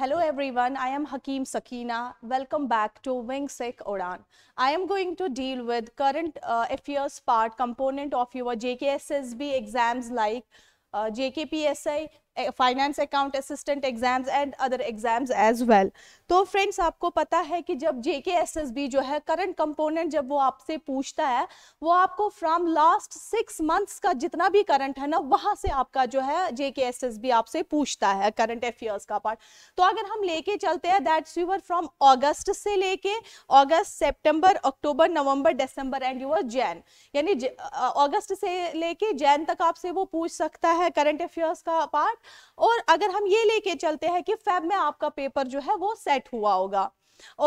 Hello everyone, I am Hakeem Sakina. Welcome back to Wingsick Oran. I am going to deal with current uh, affairs part component of your JKSSB exams like uh, JKPSI, finance account assistant exams and other exams as well तो friends आपको पता है कि जब जे के S S B जो है current component जब वो आपसे पूछता है वो आपको फ्रॉम लास्ट सिक्स मंथ्स का जितना भी करंट है ना वहाँ से आपका जो है जे के एस एस बी आपसे पूछता है करंट अफेयर्स का पार्ट तो अगर हम लेके चलते हैं दैट्स यूर फ्रॉम ऑगस्ट से लेके August September October November December and your Jan यानी अगस्त से लेके जैन तक आपसे वो पूछ सकता है करंट अफेयर्स का पार्ट और अगर हम ये लेके चलते हैं कि फैब में आपका पेपर जो है वो सेट हुआ होगा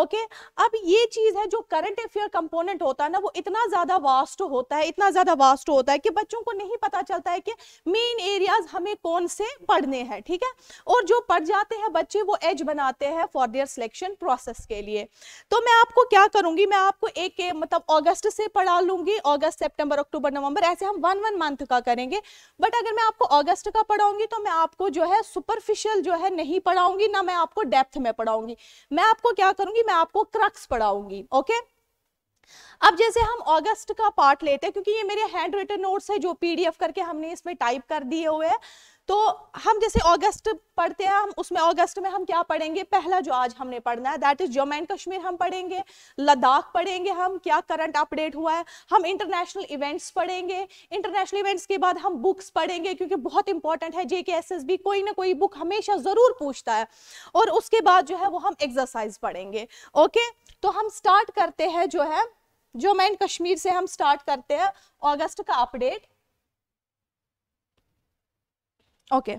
ओके अब ये चीज है जो करंट अफेयर कंपोनेंट होता है ना वो इतना ज्यादा वास्ट होता है इतना ज्यादा वास्ट होता है कि बच्चों को नहीं पता चलता है कि मेन एरियाज हमें कौन से पढ़ने हैं ठीक है और जो पढ़ जाते हैं बच्चे वो एज बनाते हैं फॉर देयर सिलेक्शन प्रोसेस के लिए तो मैं आपको क्या करूंगी मैं आपको एक मतलब अगस्त से पढ़ा लूंगी अगस्त सेप्टेम्बर अक्टूबर नवंबर ऐसे हम वन वन मंथ का करेंगे बट अगर मैं आपको अगस्त का पढ़ाऊंगी तो मैं आपको जो है सुपरफिशियल जो है नहीं पढ़ाऊंगी ना मैं आपको डेप्थ में पढ़ाऊंगी मैं आपको क्या करूंगी मैं आपको क्रक्स पढ़ाऊंगी ओके अब जैसे हम अगस्त का पार्ट लेते हैं क्योंकि ये मेरे हैंड रिटन नोट्स है जो पीडीएफ करके हमने इसमें टाइप कर दिए हुए हैं तो हम जैसे अगस्त पढ़ते हैं हम उसमें अगस्त में हम क्या पढ़ेंगे पहला जो आज हमने पढ़ना है that is Jammu and Kashmir हम पढ़ेंगे लद्दाख पढ़ेंगे हम क्या करंट अपडेट हुआ है हम इंटरनेशनल इवेंट्स पढ़ेंगे इंटरनेशनल इवेंट्स के बाद हम बुक्स पढ़ेंगे क्योंकि बहुत इंपॉर्टेंट है जे के एस एस बी कोई ना कोई बुक हमेशा ज़रूर पूछता है और उसके बाद जो है वो हम एक्सरसाइज पढ़ेंगे ओके तो हम स्टार्ट करते हैं जो है जम्मू एंड कश्मीर से हम स्टार्ट करते हैं अगस्त का update okay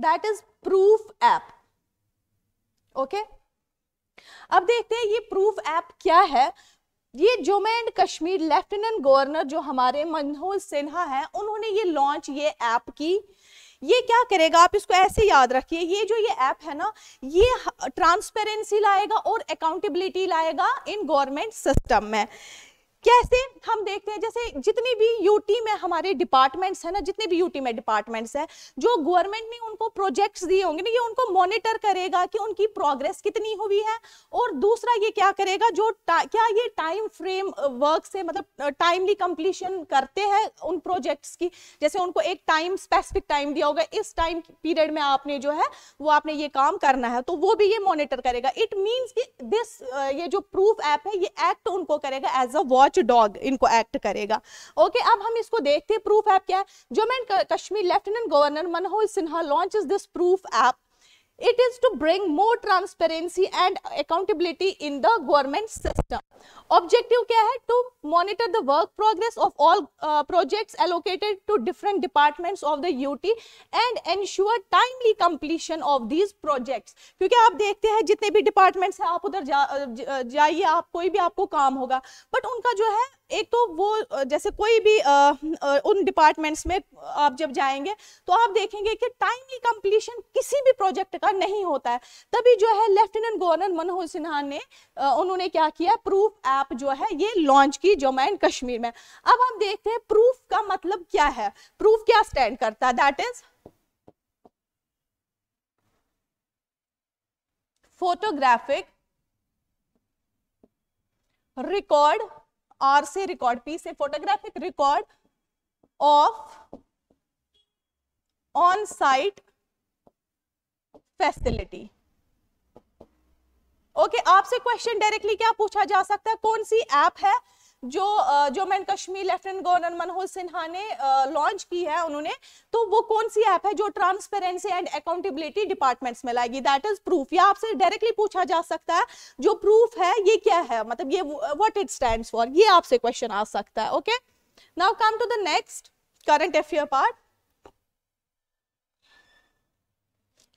that is proof app. Okay अब देखते हैं ये प्रूफ ऐप क्या है ये Jammu and Kashmir lieutenant governor जो हमारे मनोज सिन्हा हैं उन्होंने ये लॉन्च ये ऐप की ये क्या करेगा आप इसको ऐसे याद रखिए ये जो ये ऐप है ना ये ट्रांसपेरेंसी लाएगा और अकाउंटेबिलिटी लाएगा इन गवर्नमेंट सिस्टम में कैसे हम देखते हैं जैसे जितनी भी यूटी में हमारे डिपार्टमेंट्स है ना जितने भी यूटी में डिपार्टमेंट्स है जो गवर्नमेंट ने उनको प्रोजेक्ट्स दिए होंगे ना ये उनको मॉनिटर करेगा कि उनकी प्रोग्रेस कितनी हुई है और दूसरा ये क्या करेगा जो क्या ये टाइम फ्रेम वर्क से मतलब टाइमली कंप्लीशन करते हैं उन प्रोजेक्ट्स की जैसे उनको एक टाइम स्पेसिफिक टाइम दिया होगा इस टाइम पीरियड में आपने जो है वो आपने ये काम करना है तो वो भी ये मॉनिटर करेगा इट मीन्स की दिस ये जो प्रूफ ऐप है ये एक्ट उनको करेगा as a watch watch dog इनको एक्ट करेगा ओके अब हम इसको देखते हैं प्रूफ ऐप क्या है जो मैं Kashmir lieutenant governor Manohar Sinha launch this proof app it is to bring more transparency and accountability in the government system objective kya hai to monitor the work progress of all uh, projects allocated to different departments of the ut and ensure timely completion of these projects kyunki aap dekhte hain jitne bhi departments hai aap udhar jaiye aap koi bhi aapko kaam hoga but unka jo hai एक तो वो जैसे कोई भी आ, उन departments में आप जब जाएंगे तो आप देखेंगे कि टाइमली कंप्लीशन किसी भी प्रोजेक्ट का नहीं होता है तभी जो है लेफ्टिनेंट गवर्नर मनोहर सिन्हा ने आ, उन्होंने क्या किया प्रूफ ऐप जो है ये लॉन्च की जम्मू एंड कश्मीर में अब हम देखते हैं प्रूफ का मतलब क्या है प्रूफ क्या स्टैंड करता है that is photographic record R से रिकॉर्ड पी से photographic record of on site facility okay आपसे क्वेश्चन डायरेक्टली क्या पूछा जा सकता है कौन सी ऐप है जो जो and Kashmir lieutenant governor Manohar Sinha ने लॉन्च की है उन्होंने तो वो कौन सी ऐप है जो ट्रांसपेरेंसी एंड अकाउंटेबिलिटी डिपार्टमेंट्स में लाएगी दैट इज प्रूफ या आपसे डायरेक्टली पूछा जा सकता है जो प्रूफ है ये क्या है मतलब ये व्हाट इट स्टैंड फॉर ये आपसे क्वेश्चन आ सकता है okay now come to the next current affair part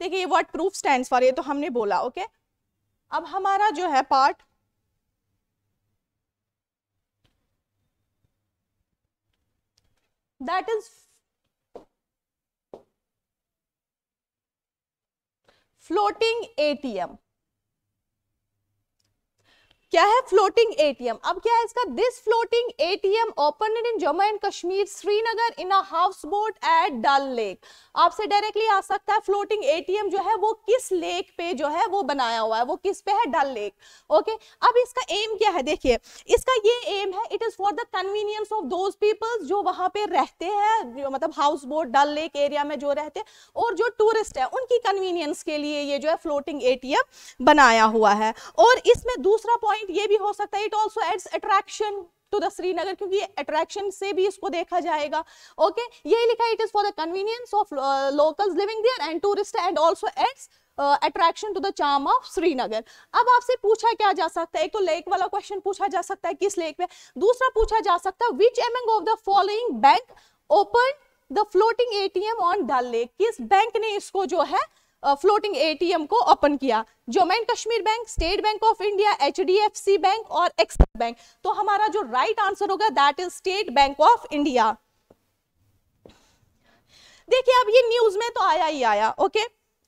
देखिए ये व्हाट प्रूफ स्टैंड फॉर ये तो हमने बोला ओके okay? अब हमारा जो है part that is floating ATM. क्या है फ्लोटिंग एटीएम अब क्या है इसका this floating ATM open in Jammu and Kashmir Srinagar in a house boat at Dal lake आपसे डायरेक्टली आ सकता है फ्लोटिंग एटीएम जो है वो किस लेक पे जो है वो बनाया हुआ है वो किस पे है डल लेक ओके अब इसका एम क्या है देखिए इसका ये एम है it is for the convenience of those peoples जो वहां पे रहते हैं मतलब house boat Dal lake area में जो रहते हैं और जो टूरिस्ट है उनकी कन्वीनियंस के लिए ये जो है फ्लोटिंग ए बनाया हुआ है और इसमें दूसरा पॉइंट पॉइंट ये भी हो सकता है it also adds attraction to the Srinagar क्योंकि अट्रैक्शन से भी इसको देखा जाएगा ओके okay? ये लिखा है it is for the convenience of locals living there and tourist and also adds attraction to the charm of Srinagar अब आपसे पूछा क्या जा सकता है एक तो लेक वाला क्वेश्चन पूछा जा सकता है किस लेक में दूसरा पूछा जा सकता है which among of the following bank open the floating ATM on Dal lake किस बैंक ने इसको जो है फ्लोटिंग एटीएम को ओपन किया Jammu and Kashmir bank state bank of India HDFC bank और एक्सिस बैंक तो हमारा जो राइट आंसर होगा that is state bank of India देखिए अब ये न्यूज में तो आया ही आया ओके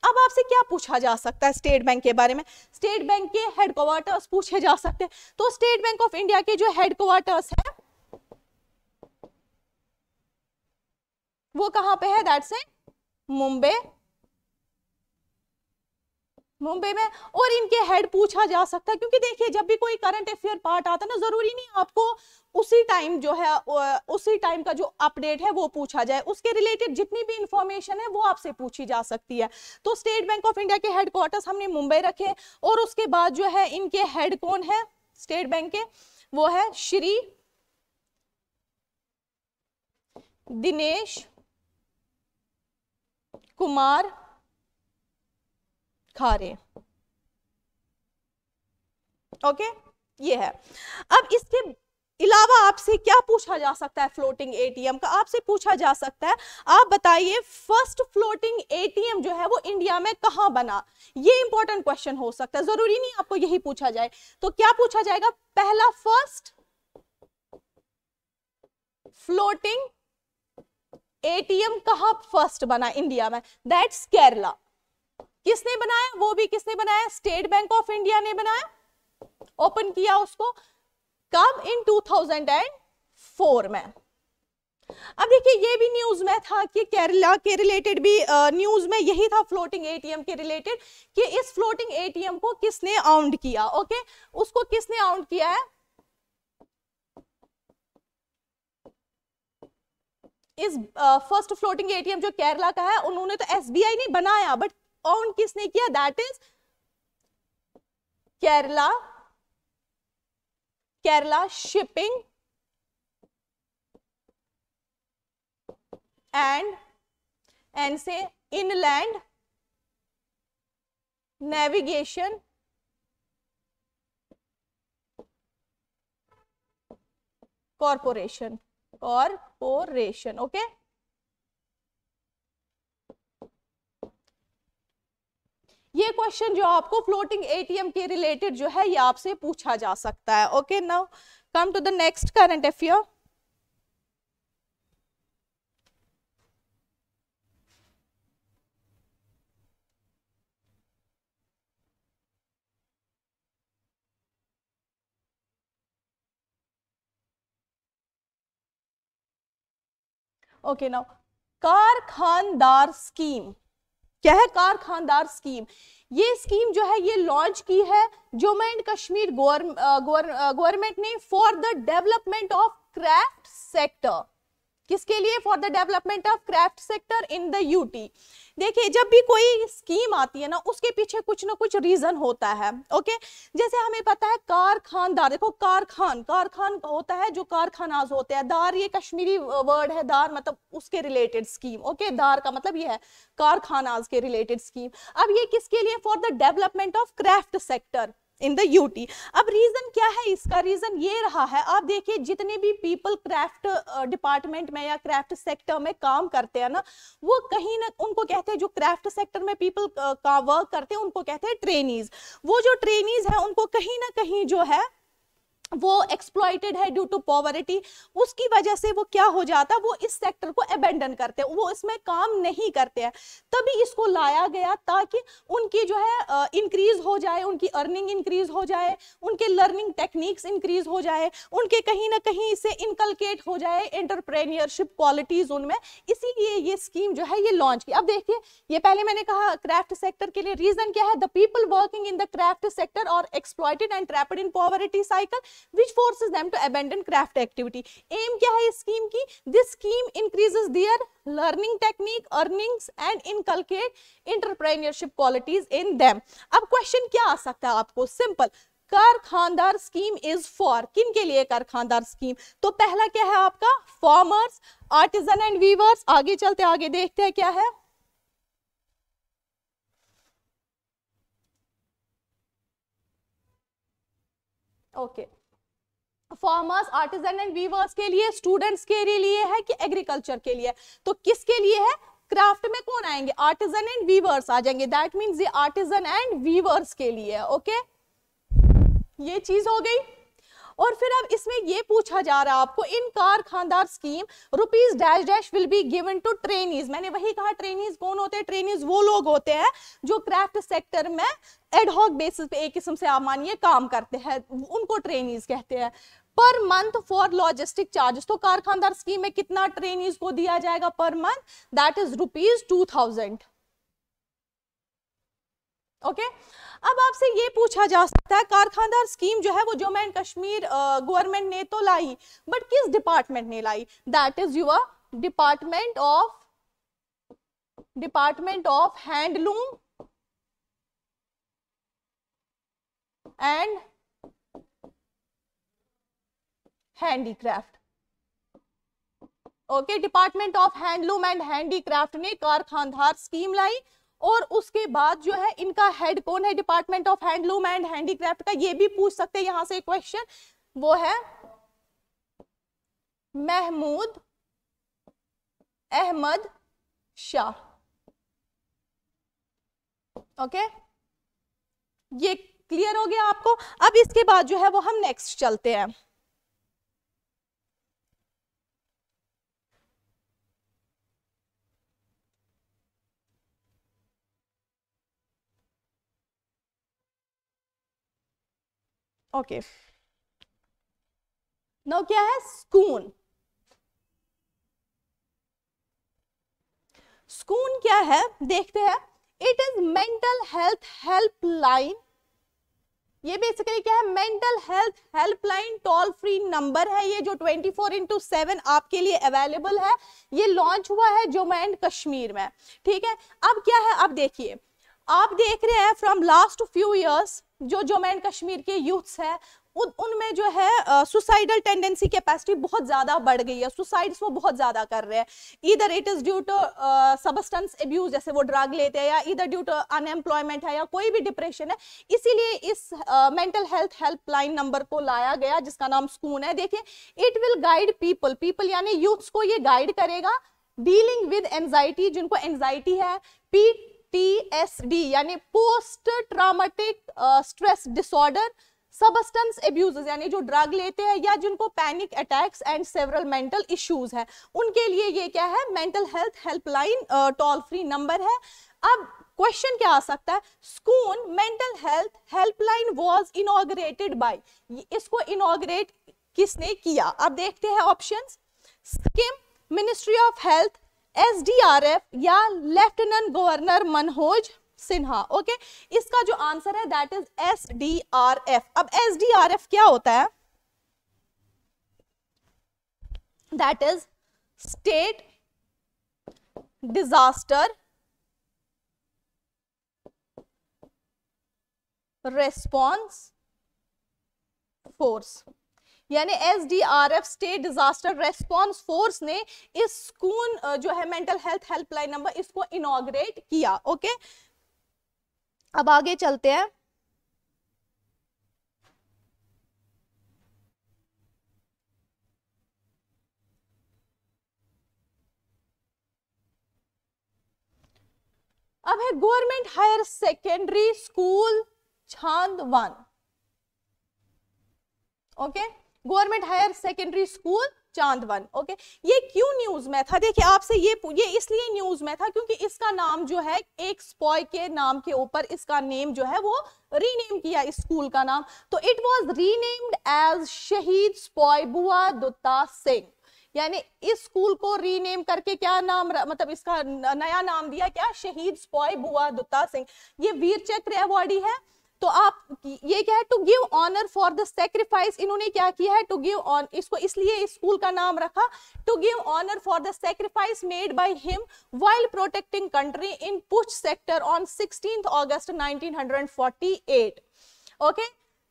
अब आपसे क्या पूछा जा सकता है स्टेट बैंक के बारे में स्टेट बैंक के हेडक्वार्टर्स पूछे जा सकते हैं तो स्टेट बैंक ऑफ इंडिया के जो हेडक्वार्टर्स है वो कहां पे है दैट्स मुंबई मुंबई में और इनके हेड पूछा जा सकता है क्योंकि देखिए जब भी कोई करंट अफेयर पार्ट आता है ना जरूरी नहीं आपको उसी टाइम जो है उसी टाइम का जो अपडेट है वो पूछा जाए उसके रिलेटेड जितनी भी इंफॉर्मेशन है वो आपसे पूछी जा सकती है तो स्टेट बैंक ऑफ इंडिया के हेडक्वार्टर्स हमने मुंबई रखे और उसके बाद जो है इनके हेड कौन है स्टेट बैंक के वो है श्री दिनेश कुमार खा रहे हैं ओके okay? ये है अब इसके अलावा आपसे क्या पूछा जा सकता है फ्लोटिंग एटीएम का आपसे पूछा जा सकता है आप बताइए फर्स्ट फ्लोटिंग एटीएम जो है वो इंडिया में कहा बना ये इंपॉर्टेंट क्वेश्चन हो सकता है जरूरी नहीं आपको यही पूछा जाए तो क्या पूछा जाएगा पहला फर्स्ट फ्लोटिंग एटीएम कहा फर्स्ट बना इंडिया में दैट्स केरला किसने बनाया वो भी किसने बनाया स्टेट बैंक ऑफ इंडिया ने बनाया ओपन किया उसको कब इन 2004 में अब देखिए ये भी न्यूज में था कि केरला के रिलेटेड भी न्यूज में यही था फ्लोटिंग एटीएम के रिलेटेड कि इस फ्लोटिंग एटीएम को किसने आउंड किया ओके उसको किसने आउंड किया है इस फर्स्ट फ्लोटिंग एटीएम जो केरला का है उन्होंने तो एसबीआई ने बनाया बट ओन किसने किया that is Kerala Kerala shipping and and से inland navigation corporation corporation okay ये क्वेश्चन जो आपको फ्लोटिंग एटीएम के रिलेटेड जो है ये आपसे पूछा जा सकता है okay now come to the next current affair okay now Karkhandar scheme क्या है कार खानदार स्कीम ये स्कीम जो है ये लॉन्च की है जम्मू एंड कश्मीर गवर्नमेंट ने for the development of craft sector किसके लिए for the development of craft sector in the UT देखिए जब भी कोई स्कीम आती है ना उसके पीछे कुछ ना कुछ रीजन होता है ओके जैसे हमें पता है कारखानदार देखो कारखान कारखान होता है जो कारखानाज होते हैं दार ये कश्मीरी वर्ड है दार मतलब उसके रिलेटेड स्कीम ओके दार का मतलब ये है कारखानाज के रिलेटेड स्कीम अब ये किसके लिए for the development of craft sector in the UT अब रीज़न क्या है इसका रीज़न ये रहा है आप देखिए जितने भी पीपल क्राफ्ट डिपार्टमेंट में या क्राफ्ट सेक्टर में काम करते हैं ना वो कहीं ना उनको कहते हैं जो क्राफ्ट सेक्टर में पीपल का वर्क करते हैं उनको कहते हैं ट्रेनीज वो जो ट्रेनीज है उनको कहीं ना कहीं जो है वो एक्सप्लॉयटेड है ड्यू टू पॉवर्टी उसकी वजह से वो क्या हो जाता वो इस सेक्टर को अबेंडन करते हैं वो इसमें काम नहीं करते हैं तभी इसको लाया गया ताकि उनकी जो है इंक्रीज हो जाए उनकी अर्निंग इंक्रीज हो जाए उनके लर्निंग टेक्निक्स इंक्रीज हो जाए उनके कहीं ना कहीं इसे इनकलकेट हो जाए एंटरप्रेन्योरशिप क्वालिटीज उनमें इसीलिए ये स्कीम जो है ये लॉन्च की अब देखिए ये पहले मैंने कहा क्राफ्ट सेक्टर के लिए रीजन क्या है the people working in the craft sector are exploited and trapped in poverty cycle which forces them to abandon craft activity aim क्या है इस स्कीम की this scheme increases their learning technique earnings and inculcate entrepreneurship qualities in them अब question क्या आ सकता है आपको सिंपल कर खानदार स्कीम इज फॉर किन के लिए कर खानदार स्कीम तो पहला क्या है आपका फार्मर्स आर्टिजन एंड वीवर्स आगे चलते आगे देखते हैं क्या है okay okay. Farmers artisan and weavers के लिए स्टूडेंट्स के लिए है कि एग्रीकल्चर के लिए तो किसके लिए है क्राफ्ट में कौन आएंगे आर्टिजन एंड वीवर्स आ जाएंगे दैट मीन्स ये आर्टिजन एंड वीवर्स के लिए ओके ये चीज हो गई और फिर अब इसमें ये पूछा जा रहा है आपको in Karkhandar scheme rupees dash dash will be given to trainees मैंने वही कहा ट्रेनीज कौन होते हैं ट्रेनीज वो लोग होते हैं जो क्राफ्ट सेक्टर में एडहॉक बेसिस पे एक किस्म से आप मानिए काम करते हैं उनको ट्रेनीज कहते हैं per month for logistic charges तो कारखानदार स्कीम में कितना ट्रेन को दिया जाएगा per month that is rupees two thousand okay अब आपसे ये पूछा जा सकता है कारखानदार स्कीम जो है वो जम्मू एंड कश्मीर गवर्नमेंट ने तो लाई बट किस डिपार्टमेंट ने लाई that is your department of department of handloom and handicraft okay department of handloom and handicraft ने कारखानदार स्कीम लाई और उसके बाद जो है इनका हेड कौन है department of handloom and handicraft का ये भी पूछ सकते हैं यहां से क्वेश्चन वो है महमूद अहमद शाह ओके ये क्लियर हो गया आपको अब इसके बाद जो है वो हम नेक्स्ट चलते हैं ओके नौ क्या है स्कून स्कून क्या है देखते हैं it is mental health helpline ये बेसिकली क्या है mental health helpline toll free number है ये जो 24 फोर इंटू सेवन आपके लिए अवेलेबल है ये लॉन्च हुआ है जम्मू एंड कश्मीर में ठीक है अब क्या है अब देखिए आप देख रहे हैं फ्रॉम लास्ट फ्यू इयर्स जो जम्मू एंड कश्मीर के यूथ्स है उनमें जो है सुसाइडल टेंडेंसी कैपेसिटी बहुत ज़्यादा बढ़ गई है सुसाइड्स वो बहुत ज़्यादा कर रहे हैं इधर it is due to substance abuse जैसे वो ड्रग लेते हैं या इधर ड्यू टू अनएम्प्लॉयमेंट है या कोई भी डिप्रेशन है इसीलिए इस मेंटल हेल्थ हेल्पलाइन नंबर को लाया गया जिसका नाम स्कून है देखिए it will guide people people यानी यूथ्स को ये गाइड करेगा डीलिंग विद एनजाइटी जिनको एनजाइटी है पी पीएसडी यानी post traumatic stress disorder substance abuse यानी जो ड्रग लेते हैं या जिनको panic attacks and several mental issues है उनके लिए ये क्या है mental health helpline toll free number है अब क्वेश्चन क्या आ सकता है Sukoon mental health helpline was inaugurated by इसको इनोग्रेट किसने किया अब देखते हैं options scheme ministry of health SDRF या lieutenant governor Manoj Sinha okay इसका जो आंसर है दैट इज एसडीआरएफ अब एसडीआरएफ क्या होता है that is state disaster response force यानी SDRF state disaster response force ने इस स्कून जो है मेंटल हेल्थ हेल्पलाइन नंबर इसको इनोग्रेट किया ओके अब आगे चलते हैं अब है government higher secondary school Chhandwan okay okay? Government higher secondary school Chandwan okay ये क्यों न्यूज में था देखिए आपसे ये ये इसलिए न्यूज में था क्योंकि इसका नाम जो है एक स्पॉय के नाम के ऊपर इसका नेम जो है वो रीनेम किया इस स्कूल का नाम तो इट वाज रीनेम्ड एज शहीद स्पॉय बुआ दुत्ता सिंह यानी इस स्कूल को रीनेम करके क्या नाम मतलब इसका नया नाम दिया क्या शहीद स्पॉय बुआ दुत्ता सिंह ये वीर चक्र अवॉर्डी है तो आप ये क्या है to give honour for the sacrifice इन्होंने क्या किया है टू गिव ऑन इसको इसलिए स्कूल का नाम रखा to give honour for the sacrifice made by him while protecting country in Poonch sector on sixteen August 1948 okay okay?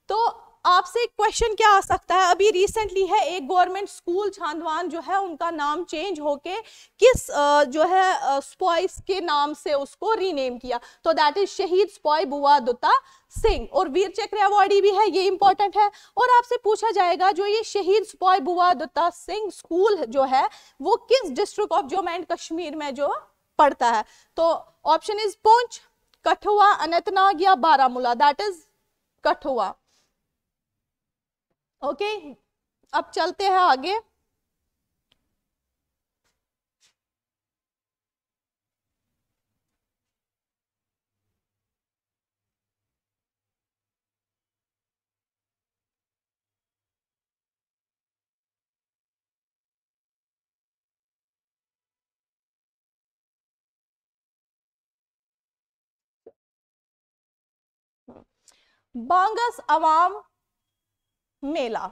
तो आपसे क्वेश्चन क्या आ सकता है अभी रिसेंटली है एक गवर्नमेंट स्कूल छांदवान जो है उनका नाम चेंज होके किस जो है स्पॉइस के नाम से उसको रीनेम किया तो दैट इज शहीद स्पॉय बुआ दुता सिंह और वीर चक्र अवॉर्डी भी है ये इंपॉर्टेंट है और आपसे पूछा जाएगा जो ये शहीद स्पॉय बुआ दुता सिंह स्कूल जो है वो किस district of Jammu and Kashmir में जो पड़ता है तो ऑप्शन इज पुंछ कठुआ अनंतनाग या Baramulla that is Kathua okay अब चलते हैं आगे बांगस अवाम मेला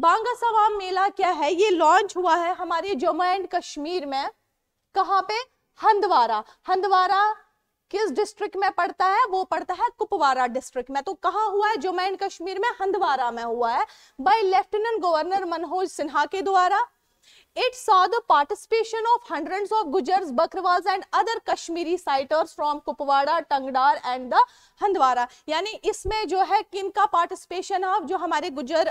बांगा सवाम मेला क्या है ये लॉन्च हुआ है हमारे जम्मू एंड कश्मीर में कहाँ पे हंदवारा हंदवारा किस डिस्ट्रिक्ट में पड़ता है वो पड़ता है कुपवारा डिस्ट्रिक्ट में तो कहाँ हुआ है जम्मू एंड कश्मीर में हंदवारा में हुआ है by lieutenant governor Manoj Sinha के द्वारा It saw the participation of hundreds of Gujars, Bakrwals and other Kashmiri sighters from Kupwara, Tangdar and the Handwara. यानी इसमें जो है किन का पार्टिसिपेशन है जो हमारे गुजर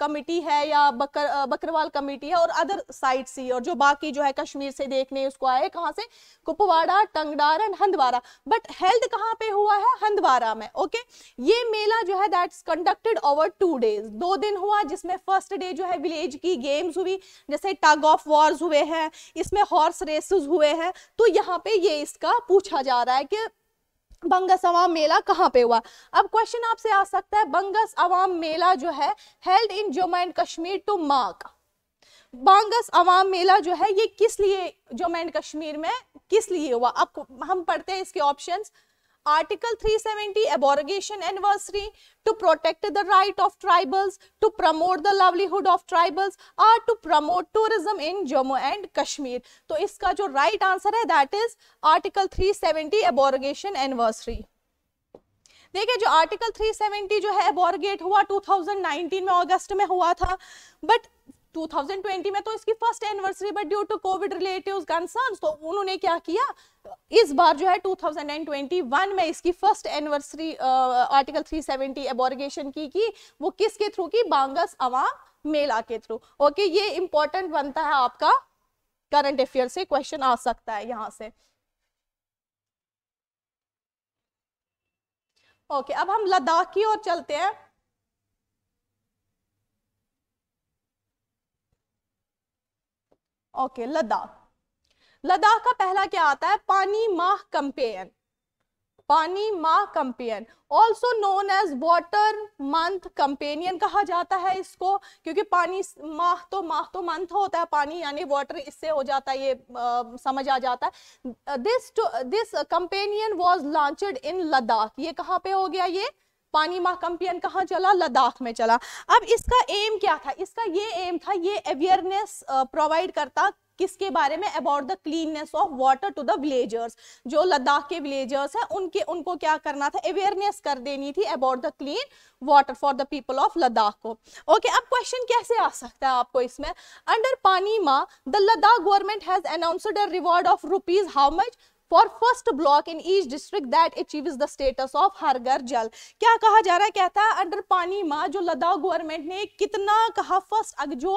कमेटी है या बकर बकरवाल कमेटी है और अदर साइट सी और जो बाकी जो है कश्मीर से देखने उसको आए कहाँ से Kupwara Tangdhar and Handwara but health कहाँ पे हुआ है हंदवारा में ओके ये मेला जो है that's conducted over two days दो दिन हुआ जिसमें फर्स्ट डे जो है विलेज की गेम्स हुई जैसे टग ऑफ वॉर्स हुए हैं इसमें हॉर्स रेसेस हुए हैं तो यहाँ पे ये इसका पूछा जा रहा है कि बंगस अवाम मेला कहाँ पे हुआ अब क्वेश्चन आपसे आ सकता है बंगस अवाम मेला जो है held in Jammu and Kashmir to mark Bangus Awam Mela जो है ये किस लिए जम्मू एंड कश्मीर में किस लिए हुआ अब हम पढ़ते हैं इसके options article 370 seventy abrogation anniversary to protect the right of tribals to promote the livelihood of tribals or to promote tourism in Jammu and Kashmir तो इसका जो राइट right आंसर है that is article 370 seventy abrogation anniversary देखिए जो article 370 जो है एबोरगेट हुआ 2019 में अगस्त में हुआ था बट 2020 में तो इसकी first anniversary but due to Covid relative concern तो उन्होंने क्या किया इस बार जो है 2021 में इसकी फर्स्ट एनिवर्सरी आर्टिकल 370 एबोरिगेशन की की वो किसके थ्रू की बांगस अवाम मेला के थ्रू ओके ये इंपॉर्टेंट बनता है आपका करंट अफेयर से क्वेश्चन आ सकता है यहाँ से ओके okay, अब हम लद्दाख की ओर चलते हैं ओके लद्दाख लद्दाख का पहला क्या आता है पानी माह campaign Paani Maah campaign also known as water month campaign कहा जाता है इसको क्योंकि पानी माह तो माह तो मंथ होता है पानी यानी वॉटर इससे हो जाता है ये आ, समझ आ जाता है this this campaign was launched in Ladakh ये कहाँ पे हो गया ये पानी माकम्पियन कहाँ चला लद्दाख में चला अब इसका एम क्या था इसका ये एम था ये अवेयरनेस प्रोवाइड करता किसके बारे में about the cleanness of water to the villagers जो लद्दाख के विलेजर्स हैं उनके उनको क्या करना था अवेयरनेस कर देनी थी about the clean water for the people of Ladakh को ओके okay, अब क्वेश्चन कैसे आ सकता है आपको इसमें under Paani Maah the Ladakh government has announced a reward of rupees how much for first block in each district that achieve the status of Har Ghar Jal क्या कहा जा रहा है कहता है अंडर पानी माँ जो लद्दाख गवर्नमेंट ने कितना कहा फर्स्ट जो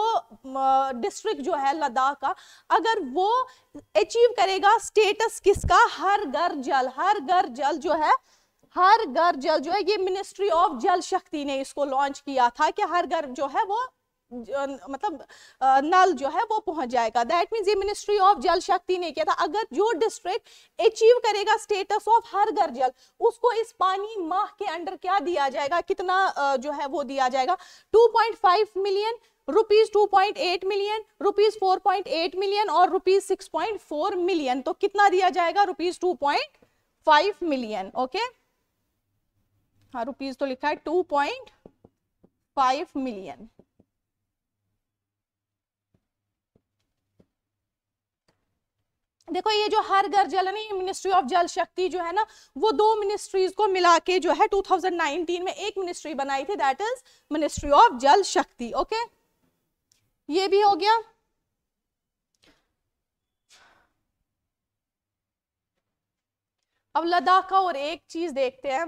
डिस्ट्रिक्ट जो है लद्दाख का अगर वो अचीव करेगा स्टेटस किसका हर घर जल हर घर जल जो है हर घर जल जो है ये मिनिस्ट्री ऑफ जल शक्ति ने इसको लॉन्च किया था कि हर घर जो है वो मतलब नल जो है वो पहुंच जाएगा दैट मीन ये मिनिस्ट्री ऑफ जल शक्ति ने किया था अगर जो डिस्ट्रिक्ट अचीव करेगा स्टेटस ऑफ हर घर जल उसको इस पानी माह के अंडर क्या दिया जाएगा कितना जो है वो दिया जाएगा 2.5 million rupees two point eight million rupees four point eight million और rupees six point four million तो कितना दिया जाएगा rupees two point five million okay हाँ रुपीज तो लिखा है टू पॉइंट फाइव मिलियन देखो ये जो हर घर जल है मिनिस्ट्री ऑफ जल शक्ति जो है ना वो दो मिनिस्ट्रीज को मिला के जो है 2019 में एक मिनिस्ट्री बनाई थी that is ministry of Jal शक्ति ओके ये भी हो गया अब लद्दाख का और एक चीज देखते हैं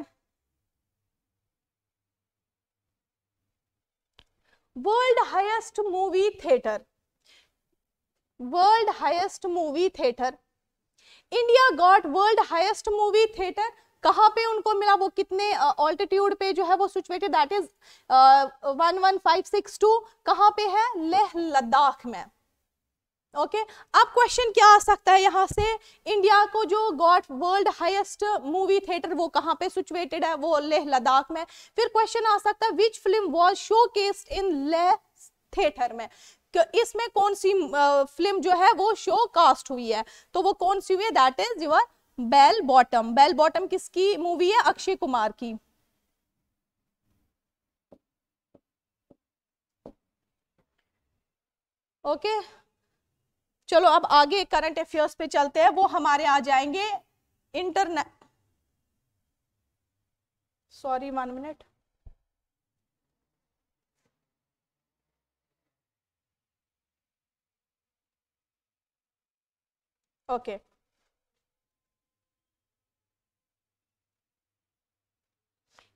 world highest movie theatre world highest movie theatre India got world highest movie theatre कहाँ पे उनको मिला वो कितने ऑल्टीट्यूड पे जो है वो situated that is one one five six two कहाँ पे है लेह लद्दाख में ओके okay? अब क्वेश्चन क्या आ सकता है यहाँ से इंडिया को जो got world highest movie theatre वो कहाँ पे सिचुएटेड है वो लेह लद्दाख में फिर क्वेश्चन आ सकता है which film was show in Leh theatre में इसमें कौन सी फिल्म जो है वो शो कास्ट हुई है तो वो कौन सी हुई है that is your bell bottom bell bottom किसकी मूवी है अक्षय कुमार की ओके okay. चलो अब आगे करंट अफेयर्स पे चलते हैं वो हमारे आ जाएंगे internet sorry one minute Okay.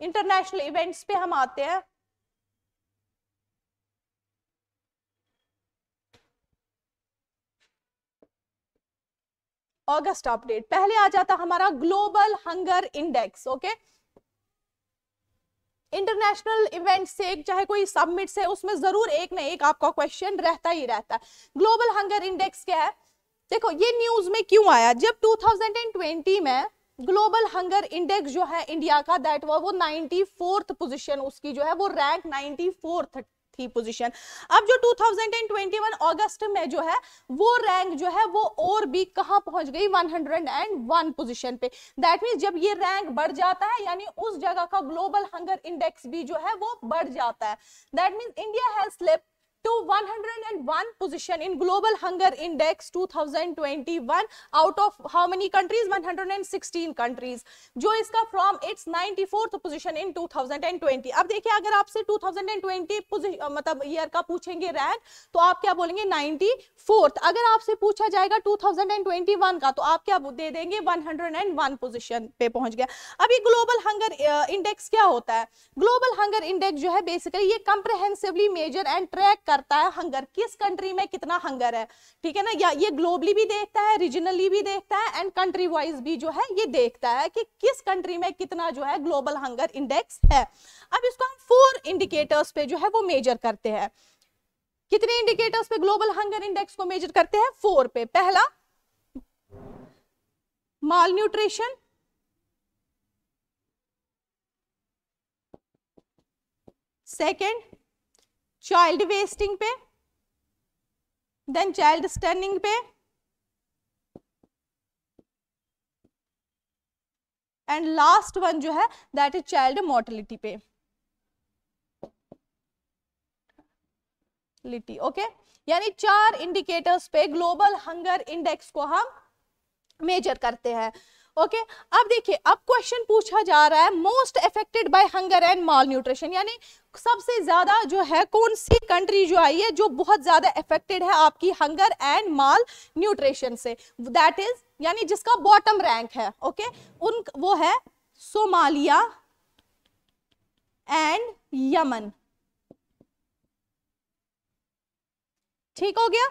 International events पे हम आते हैं अगस्त अपडेट पहले आ जाता हमारा global hunger index okay international event से चाहे कोई सबमिट से उसमें जरूर एक ना एक आपका क्वेश्चन रहता ही रहता है ग्लोबल हंगर इंडेक्स क्या है देखो ये न्यूज में क्यों आया जब 2020 में ग्लोबल हंगर इंडेक्स जो है इंडिया का दैट वो नाइनटी फोर्थ पोजिशन उसकी जो है वो रैंक नाइनटी फोर्थ थी पोजीशन अब जो 2021 अगस्त में जो है वो रैंक जो है वो और भी कहाँ पहुंच गई 101 पोजीशन पे दैट मींस जब ये रैंक बढ़ जाता है यानी उस जगह का ग्लोबल हंगर इंडेक्स भी जो है वो बढ़ जाता है that means India has slipped to 101 position in global hunger index 2021 out of how many countries 116 countries जो इसका from its 94th position in 2020 अब देखिए अगर आपसे 2020 मतलब ईयर का पूछेंगे रैंक तो आप क्या बोलेंगे 94th अगर आपसे पूछा जाएगा 2021 का तो आप क्या दे देंगे 101 पोजीशन पे पहुंच गया अब ये ग्लोबल हंगर इंडेक्स क्या होता है ग्लोबल हंगर इंडेक्स जो है बेसिकली ये कंप्रहेंसिवली मेजर एंड ट्रैक करता है हंगर किस कंट्री में कितना हंगर है ठीक है ना या ये ग्लोबली भी देखता है रीजनली भी देखता है एंड कंट्री वाइज भी जो है ये देखता है कि किस कंट्री में कितना जो है ग्लोबल हंगर इंडेक्स है अब इसको हम फोर इंडिकेटर्स पे जो है वो मेजर करते हैं कितने इंडिकेटर्स पे ग्लोबल हंगर इंडेक्स को मेजर करते हैं फोर पे पहला malnutrition second child wasting पे देन चाइल्ड स्टर्निंग पे एंड लास्ट वन जो है दैट इज चाइल्ड मोर्टलिटी पे लिटी ओके यानी चार इंडिकेटर्स पे ग्लोबल हंगर इंडेक्स को हम मेजर करते हैं ओके अब देखिए अब क्वेश्चन पूछा जा रहा है most affected by hunger and malnutrition यानी सबसे ज्यादा जो है कौन सी कंट्री जो आई है जो बहुत ज्यादा अफेक्टेड है आपकी हंगर एंड माल न्यूट्रिशन से दैट इज यानी जिसका बॉटम रैंक है ओके उन वो है सोमालिया एंड यमन ठीक हो गया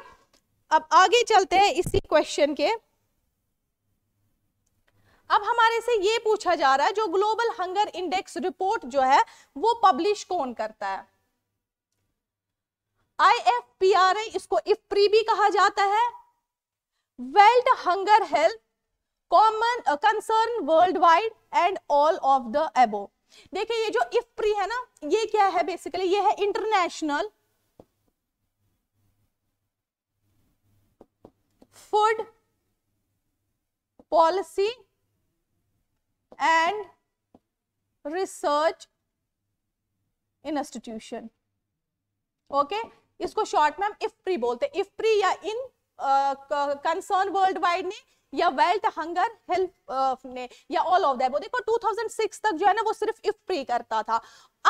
अब आगे चलते हैं इसी क्वेश्चन के अब हमारे से ये पूछा जा रहा है जो ग्लोबल हंगर इंडेक्स रिपोर्ट जो है वो पब्लिश कौन करता है आई इसको इफ्री भी कहा जाता है world hunger health common concern world wide and all of the above देखिए ये जो इफ्री है ना ये क्या है बेसिकली ये है international food policy and research institution okay इसको शॉर्ट में हम इफ्प्री बोलते हैं इफ्प्री या इन कंसर्न वर्ल्ड वाइड ने या वेल्थ हंगर हेल्प ने या ऑल ऑफ दैट वो देखो 2006 तक जो है ना वो सिर्फ इफ्प्री करता था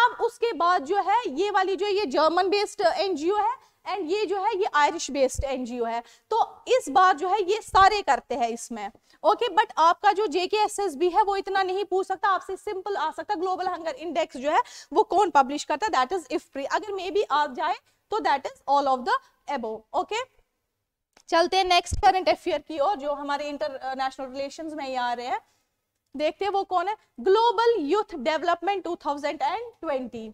अब उसके बाद जो है ये वाली जो ये जर्मन बेस्ड एनजीओ है एंड ये जो है ये आयरिश बेस्ड एनजीओ है तो इस बार जो है ये सारे करते हैं इसमें ओके बट आपका जो जेके एस एस बी है वो इतना नहीं पूछ सकता आपसे सिंपल आ सकता ग्लोबल हंगर इंडेक्स जो है वो कौन पब्लिश करता है दैट इज इफ्री अगर मे बी आप जाए तो that is all of the above okay चलते हैं नेक्स्ट करंट अफेयर की ओर जो हमारे इंटरनेशनल रिलेशन में ये आ रहे हैं देखते हैं वो कौन है global youth development two thousand and twenty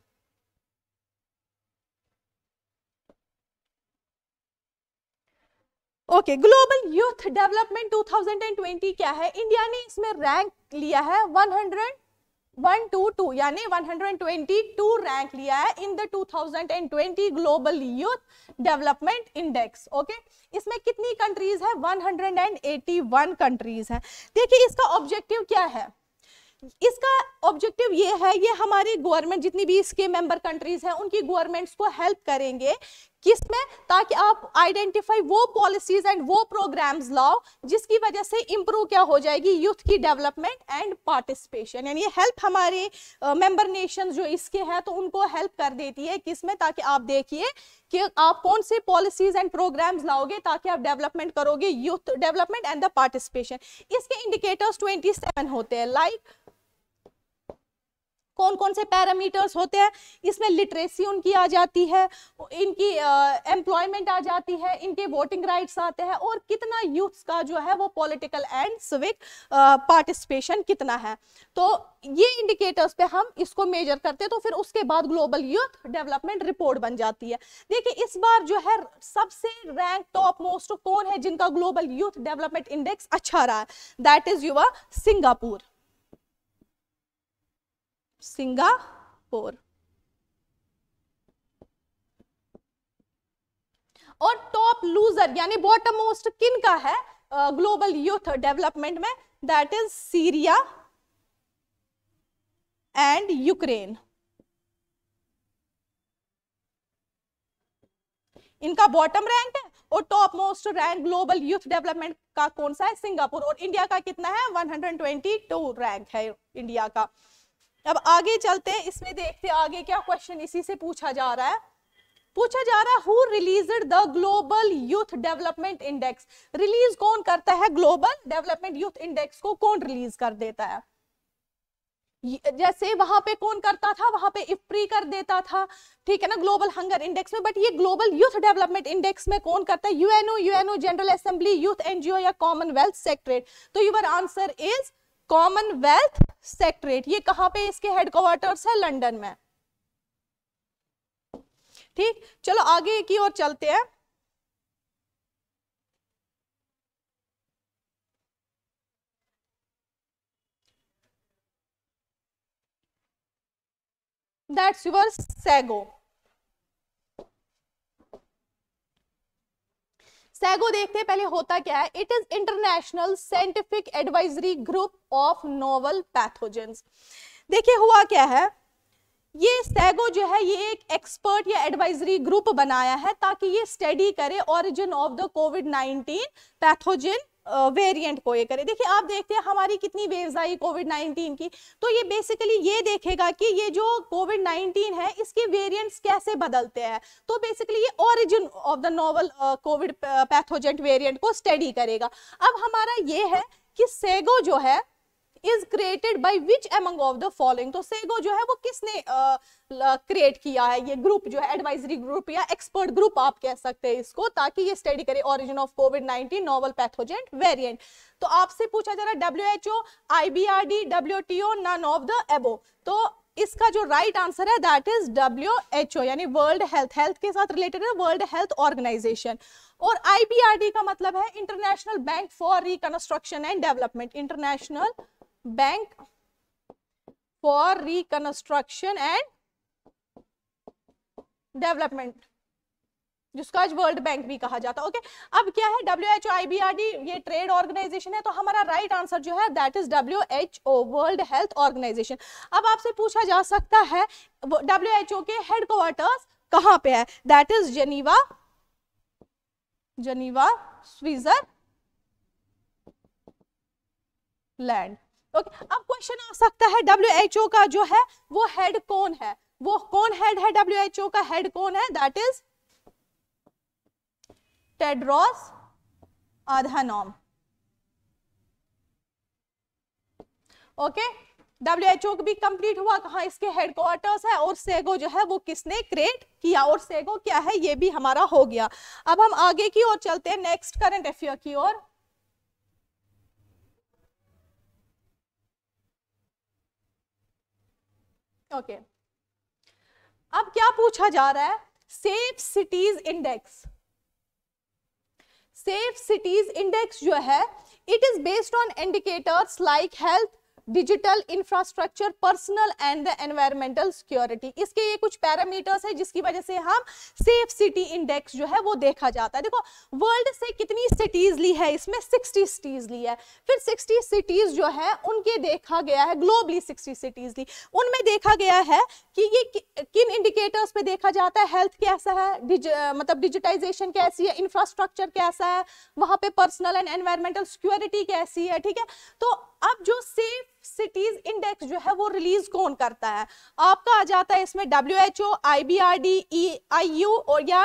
okay global youth development 2020 क्या है इंडिया ने इसमें रैंक लिया है 100 122 यानी 122 रैंक लिया है in the 2020 global youth development index okay इसमें कितनी कंट्रीज है 181 कंट्रीज है देखिए इसका ऑब्जेक्टिव क्या है इसका ऑब्जेक्टिव ये है ये हमारी गवर्नमेंट जितनी भी इसके मेंबर कंट्रीज हैं उनकी गवर्नमेंट्स को हेल्प करेंगे किस में ताकि आप आइडेंटिफाई वो पॉलिसीज एंड वो प्रोग्राम्स लाओ जिसकी वजह से इम्प्रूव क्या हो जाएगी यूथ की डेवलपमेंट एंड पार्टिसिपेशन यानी ये हेल्प हमारे मेंबर uh, नेशंस जो इसके हैं तो उनको हेल्प कर देती है किस में ताकि आप देखिए कि आप कौन से पॉलिसीज एंड प्रोग्राम्स लाओगे ताकि आप डेवलपमेंट करोगे youth development and the participation इसके इंडिकेटर्स ट्वेंटी होते हैं लाइक कौन कौन से पैरामीटर्स होते हैं इसमें लिटरेसी उनकी आ जाती है इनकी एम्प्लॉयमेंट आ जाती है इनके वोटिंग राइट्स आते हैं और कितना यूथ्स का जो है वो पॉलिटिकल एंड सिविक पार्टिसिपेशन कितना है तो ये इंडिकेटर्स पे हम इसको मेजर करते हैं तो फिर उसके बाद ग्लोबल यूथ डेवलपमेंट रिपोर्ट बन जाती है देखिए इस बार जो है सबसे रैंक टॉप मोस्ट कौन है जिनका ग्लोबल यूथ डेवलपमेंट इंडेक्स अच्छा रहा है दैट इज युवा सिंगापुर सिंगापुर और टॉप लूजर यानी बॉटम मोस्ट किन का है ग्लोबल यूथ डेवलपमेंट में that is Syria and Ukraine इनका बॉटम रैंक है और top most rank global youth development का कौन सा है सिंगापुर और इंडिया का कितना है 122 रैंक है इंडिया का अब आगे चलते हैं इसमें देखते हैं आगे क्या क्वेश्चन इसी से पूछा जा रहा है पूछा जा रहा है who release the global youth development index release कौन करता है ग्लोबल डेवलपमेंट यूथ इंडेक्स को कौन रिलीज कर देता है जैसे वहां पे कौन करता था वहां पे इफ्री कर देता था ठीक है ना ग्लोबल हंगर इंडेक्स में बट ये ग्लोबल यूथ डेवलपमेंट इंडेक्स में कौन करता है UNO UNO General Assembly youth NGO या कॉमनवेल्थ सेक्रेट तो your answer is Commonwealth Secretariat ये कहां पे इसके हेडक्वार्टर्स है लंदन में ठीक चलो आगे की ओर चलते हैं दैट्स यूर सेगो सैगो देखते हैं पहले होता क्या है it is international scientific advisory group of novel pathogens देखिए हुआ क्या है ये सैगो जो है ये एक एक्सपर्ट या एडवाइजरी ग्रुप बनाया है ताकि ये स्टडी करे origin of the Covid 19 pathogen variant को ये करे देखिए आप देखते हैं हमारी कितनी वेव्स आई कोविड 19 की तो ये बेसिकली ये देखेगा कि ये जो कोविड 19 है इसके वेरिएंट्स कैसे बदलते हैं तो बेसिकली ये origin of the novel COVID pathogen variant को स्टडी करेगा अब हमारा ये है कि सेगो जो है is created by which among of the following तो सेगो जो है वो किसने क्रिएट uh, किया है ये ग्रुप जो है एडवाइजरी ग्रुप या एक्सपर्ट ग्रुप आप कह सकते हैं इसको ताकि ये स्टडी करे origin of Covid nineteen novel pathogen variant तो आपसे पूछा जा रहा है W H O I B R D W T O none of the above तो इसका जो राइट right आंसर है that is W H O यानी वर्ल्ड हेल्थ हेल्थ के साथ रिलेटेड है वर्ल्ड हेल्थ ऑर्गेनाइजेशन और आई बी आर डी का मतलब है international bank for reconstruction and development international bank for reconstruction and development जिसको आज वर्ल्ड बैंक भी कहा जाता है ओके अब क्या है W H O I B R D ये ट्रेड ऑर्गेनाइजेशन है तो हमारा राइट right आंसर जो है that is W H O world health organisation अब आपसे पूछा जा सकता है डब्ल्यू एच ओ के हेडक्वार्टर्स कहाँ पे है that is Geneva Geneva Switzerland okay अब क्वेश्चन आ सकता है डब्ल्यू एच ओ का जो है वो हेड कौन है वो कौन हेड है डब्ल्यू का हेड कौन है that is Tedros Adhanom okay W भी कंप्लीट हुआ कहा इसके हेडक्वार्टर्स है और सेगो जो है वो किसने क्रिएट किया और सेगो क्या है ये भी हमारा हो गया अब हम आगे की ओर चलते हैं नेक्स्ट करंट अफेयर की ओर ओके अब क्या पूछा जा रहा है safe cities index safe cities index जो है it is based on indicators like health digital infrastructure personal and the environmental security इसके ये कुछ पैरामीटर्स है जिसकी वजह से हम सेफ सिटी इंडेक्स जो है वो देखा जाता है देखो वर्ल्ड से कितनी सिटीज ली है इसमें 60 सिटीज ली है फिर 60 सिटीज जो है उनके देखा गया है ग्लोबली 60 सिटीज ली उनमें देखा गया है कि ये किन इंडिकेटर्स पे देखा जाता है हेल्थ कैसा है डिज, मतलब डिजिटाइजेशन कैसी है इंफ्रास्ट्रक्चर कैसा है वहां पे पर्सनल एंड एनवायरमेंटल सिक्योरिटी कैसी है ठीक है तो अब जो सेफ सिटीज इंडेक्स जो है वो रिलीज कौन करता है आपका आ जाता है इसमें W H O I B R D E I U और या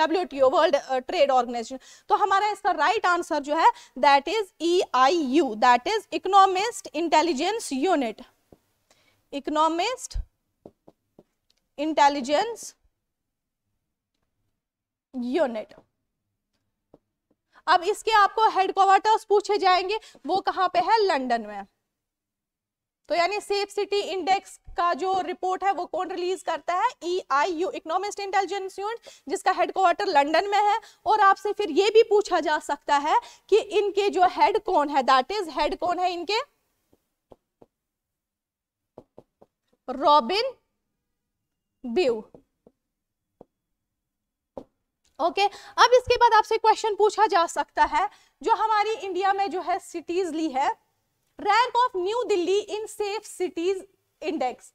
डब्ल्यू वर्ल्ड ट्रेड ऑर्गेनाइजेशन तो हमारा इसका राइट right आंसर जो है that is E I U that is Economist Intelligence Unit Economist Intelligence Unit अब इसके आपको हेडक्वार्टर्स पूछे जाएंगे वो कहाँ पे है लंदन में तो यानी सेफ सिटी इंडेक्स का जो रिपोर्ट है वो कौन रिलीज करता है E I U Economist Intelligence Unit जिसका हेडक्वार्टर लंदन में है और आपसे फिर ये भी पूछा जा सकता है कि इनके जो हेड कौन है दैट इज हेड कौन है इनके रॉबिन ब्यू ओके अब इसके बाद आपसे क्वेश्चन पूछा जा सकता है जो हमारी इंडिया में जो है सिटीज ली है rank of New Delhi in safe cities index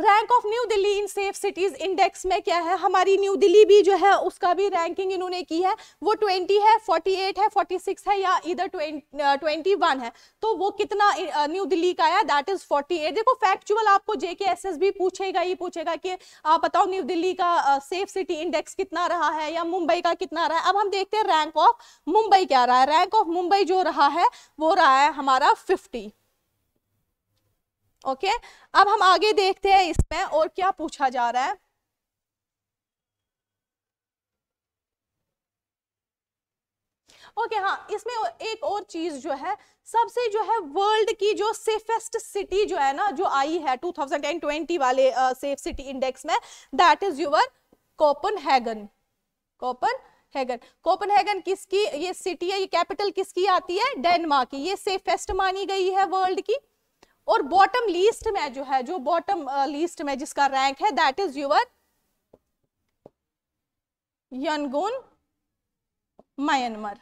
rank of New Delhi in safe cities index में क्या है हमारी न्यू दिल्ली भी जो है उसका भी रैंकिंग इन्होंने की है वो 20 है 48 है 46 है या इधर 21 है तो वो कितना न्यू दिल्ली का है दैट इज 48 देखो फैक्चुअल आपको जेके एस एस भी पूछेगा ही पूछेगा कि आप बताओ न्यू दिल्ली का सेफ सिटी इंडेक्स कितना रहा है या मुंबई का कितना रहा है अब हम देखते हैं रैंक ऑफ मुंबई क्या रहा है रैंक ऑफ मुंबई जो रहा है वो रहा है हमारा फिफ्टी ओके अब हम आगे देखते हैं इसमें और क्या पूछा जा रहा है ओके okay, हाँ इसमें एक और चीज जो है सबसे जो है वर्ल्ड की जो सेफेस्ट सिटी जो है ना जो आई है 2020 वाले सेफ सिटी इंडेक्स में that is your Copenhagen Copenhagen हैगन किसकी ये सिटी है ये कैपिटल किसकी आती है डेनमार्क की ये सेफेस्ट मानी गई है वर्ल्ड की और बॉटम लीस्ट में जो है जो बॉटम लीस्ट uh, में जिसका रैंक है that is your Yangon Myanmar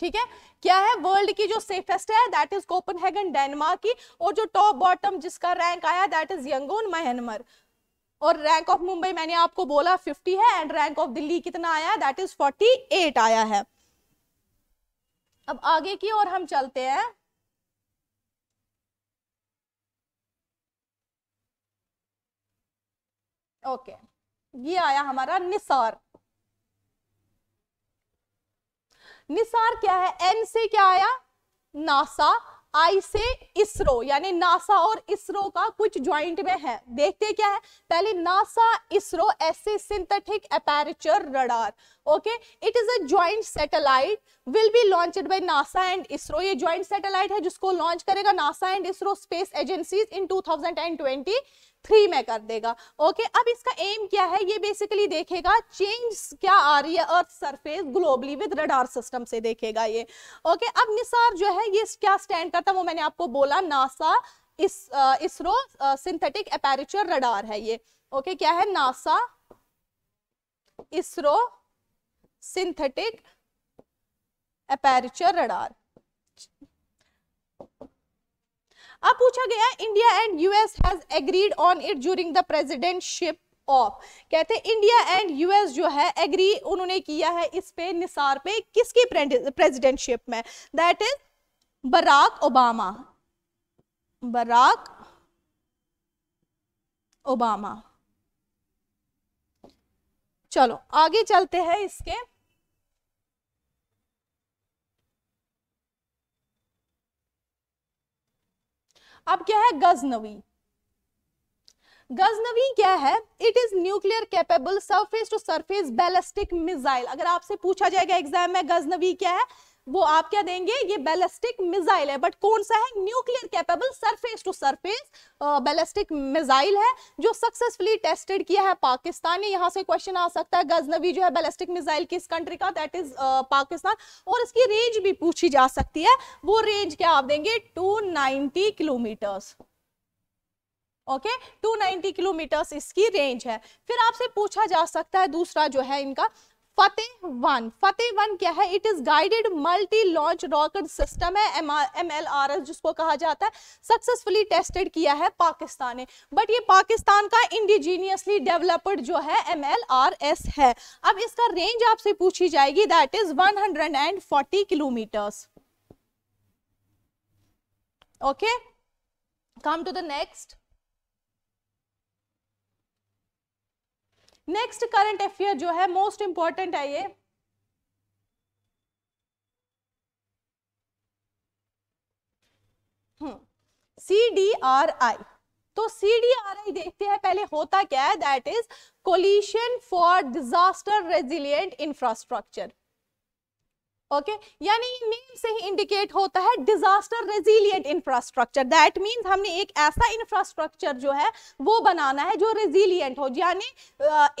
ठीक है क्या है वर्ल्ड की जो सेफेस्ट है दैट इज कोपनहेगन डेनमार्क की और जो टॉप बॉटम जिसका रैंक आया दैट इज यंगून म्यांमार और रैंक ऑफ मुंबई मैंने आपको बोला 50 है एंड रैंक ऑफ दिल्ली कितना आया दैट इज 48 आया है अब आगे की ओर हम चलते हैं ओके ये आया हमारा निसार निसार क्या है एन से क्या आया नासा आई से इसरो यानी नासा और इसरो का कुछ ज्वाइंट में है देखते क्या है पहले नासा इसरो ऐसे synthetic aperture radar okay it is a joint satellite will be launched by NASA and ISRO ये ज्वाइंट सैटेलाइट है जिसको लॉन्च करेगा NASA and ISRO space agencies in 2023 में कर देगा ओके अब इसका एम क्या है ये बेसिकली देखेगा चेंज क्या आ रही है earth surface globally with radar system से देखेगा ये ओके अब निसार जो है ये क्या स्टैंड करता है वो मैंने आपको बोला नासा इस इसरो सिंथेटिक अपेरिचर रडार है ये ओके क्या है NASA ISRO synthetic aperture radar अब पूछा गया India and US has agreed on it during the presidentship of कहते इंडिया एंड यूएस जो है एग्री उन्होंने किया है इस पे निसार पे किसकी प्रेजिडेंटशिप में that is Barack Obama Barack Obama चलो आगे चलते हैं इसके अब क्या है गजनवी गजनवी क्या है it is nuclear capable surface to surface ballistic missile अगर आपसे पूछा जाएगा एग्जाम में गजनवी क्या है वो आप क्या देंगे ये बैलिस्टिक मिसाइल है बट कौन सा है nuclear capable surface to surface ballistic missile है जो सक्सेसफुली टेस्टेड किया है पाकिस्तान ने यहाँ से क्वेश्चन आ सकता है गजनवी जो है बैलिस्टिक मिसाइल किस कंट्री का दैट इज पाकिस्तान और इसकी रेंज भी पूछी जा सकती है वो रेंज क्या आप देंगे two kilometres okay okay? 290 kilometres इसकी रेंज है फिर आपसे पूछा जा सकता है दूसरा जो है इनका फतेह वन फतेह वन क्या है it is guided multi launch rocket system है एम एल आर एस जिसको कहा जाता है सक्सेसफुली टेस्टेड किया है पाकिस्तान ने बट ये पाकिस्तान का इंडिजीनियसली डेवलप्ड जो है एम एल आर एस है अब इसका रेंज आपसे पूछी जाएगी that is 140 kilometres okay come to the next next current affair जो है मोस्ट इंपॉर्टेंट है ये सी डी आर आई तो सी डी आर आई देखते हैं पहले होता क्या है that is coalition for disaster resilient infrastructure okay यानी नेम से ही इंडिकेट होता है disaster resilient infrastructure that means हमने एक ऐसा इंफ्रास्ट्रक्चर जो है वो बनाना है जो रेजिलियंट हो यानी